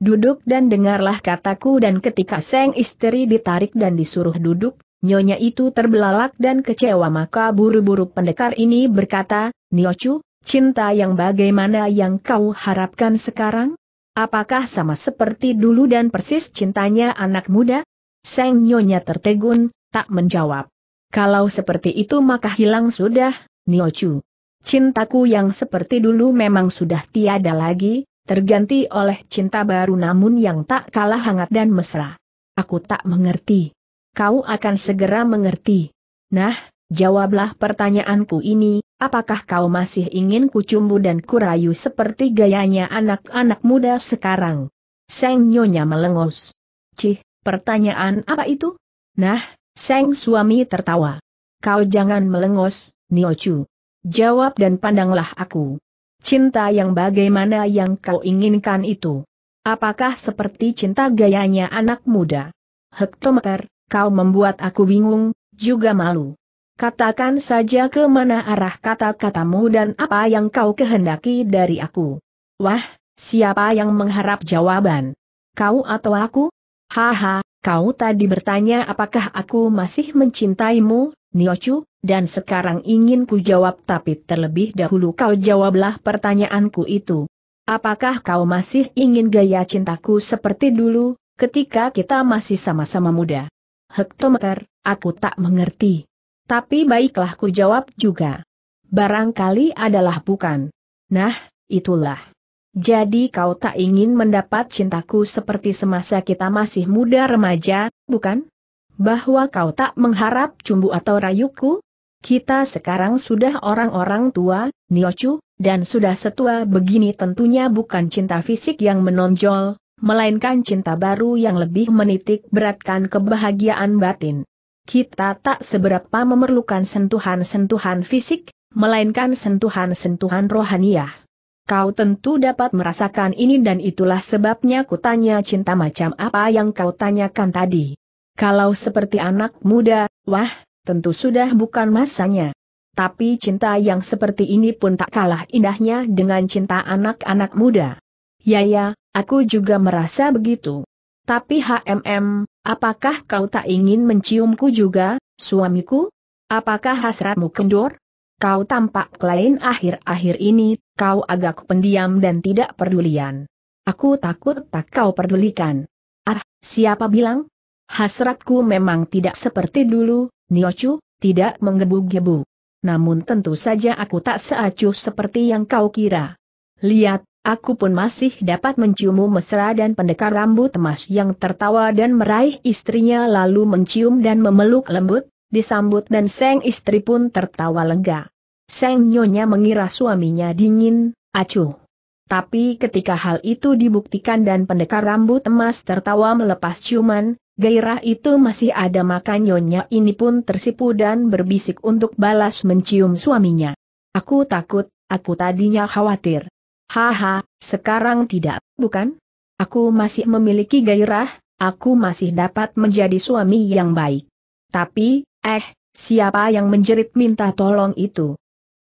Duduk dan dengarlah kataku dan ketika sang istri ditarik dan disuruh duduk, Nyonya itu terbelalak dan kecewa maka buru-buru pendekar ini berkata, Niochu, cinta yang bagaimana yang kau harapkan sekarang? Apakah sama seperti dulu dan persis cintanya anak muda? Sang Nyonya tertegun, tak menjawab. Kalau seperti itu maka hilang sudah, Niochu. Cintaku yang seperti dulu memang sudah tiada lagi, terganti oleh cinta baru namun yang tak kalah hangat dan mesra. Aku tak mengerti kau akan segera mengerti. Nah, jawablah pertanyaanku ini, apakah kau masih ingin kucumbu dan kurayu seperti gayanya anak-anak muda sekarang? Seng Nyonya melengos. Cih, pertanyaan apa itu? Nah, Seng suami tertawa. Kau jangan melengos, Niochu. Jawab dan pandanglah aku. Cinta yang bagaimana yang kau inginkan itu? Apakah seperti cinta gayanya anak muda? Hektometer, kau membuat aku bingung, juga malu. Katakan saja ke mana arah kata-katamu dan apa yang kau kehendaki dari aku. Wah, siapa yang mengharap jawaban? Kau atau aku? Haha, kau tadi bertanya apakah aku masih mencintaimu, Niochu, dan sekarang ingin ku jawab tapi terlebih dahulu kau jawablah pertanyaanku itu. Apakah kau masih ingin gaya cintaku seperti dulu, ketika kita masih sama-sama muda? hektometer, aku tak mengerti. Tapi baiklah ku jawab juga. Barangkali adalah bukan. Nah, itulah. Jadi kau tak ingin mendapat cintaku seperti semasa kita masih muda remaja, bukan? Bahwa kau tak mengharap cumbu atau rayuku? Kita sekarang sudah orang-orang tua, Niochu, dan sudah setua begini tentunya bukan cinta fisik yang menonjol, melainkan cinta baru yang lebih menitik beratkan kebahagiaan batin. Kita tak seberapa memerlukan sentuhan-sentuhan fisik, melainkan sentuhan-sentuhan rohaniah. Kau tentu dapat merasakan ini dan itulah sebabnya kutanya cinta macam apa yang kau tanyakan tadi. Kalau seperti anak muda, wah, tentu sudah bukan masanya. Tapi cinta yang seperti ini pun tak kalah indahnya dengan cinta anak-anak muda. Ya ya, aku juga merasa begitu. Tapi HMM, apakah kau tak ingin menciumku juga, suamiku? Apakah hasratmu kendor? Kau tampak lain akhir-akhir ini, kau agak pendiam dan tidak pedulian. Aku takut tak kau pedulikan. Ah, siapa bilang? Hasratku memang tidak seperti dulu, Niochu, tidak menggebu-gebu. Namun tentu saja aku tak seacuh seperti yang kau kira. Lihat, aku pun masih dapat menciummu mesra dan pendekar rambut emas yang tertawa dan meraih istrinya lalu mencium dan memeluk lembut, disambut dan sang istri pun tertawa lega. Sang nyonya mengira suaminya dingin, acuh. Tapi ketika hal itu dibuktikan dan pendekar rambut emas tertawa melepas ciuman, gairah itu masih ada maka nyonya ini pun tersipu dan berbisik untuk balas mencium suaminya. Aku takut, aku tadinya khawatir. Haha, sekarang tidak, bukan? Aku masih memiliki gairah, aku masih dapat menjadi suami yang baik. Tapi, eh, siapa yang menjerit minta tolong itu?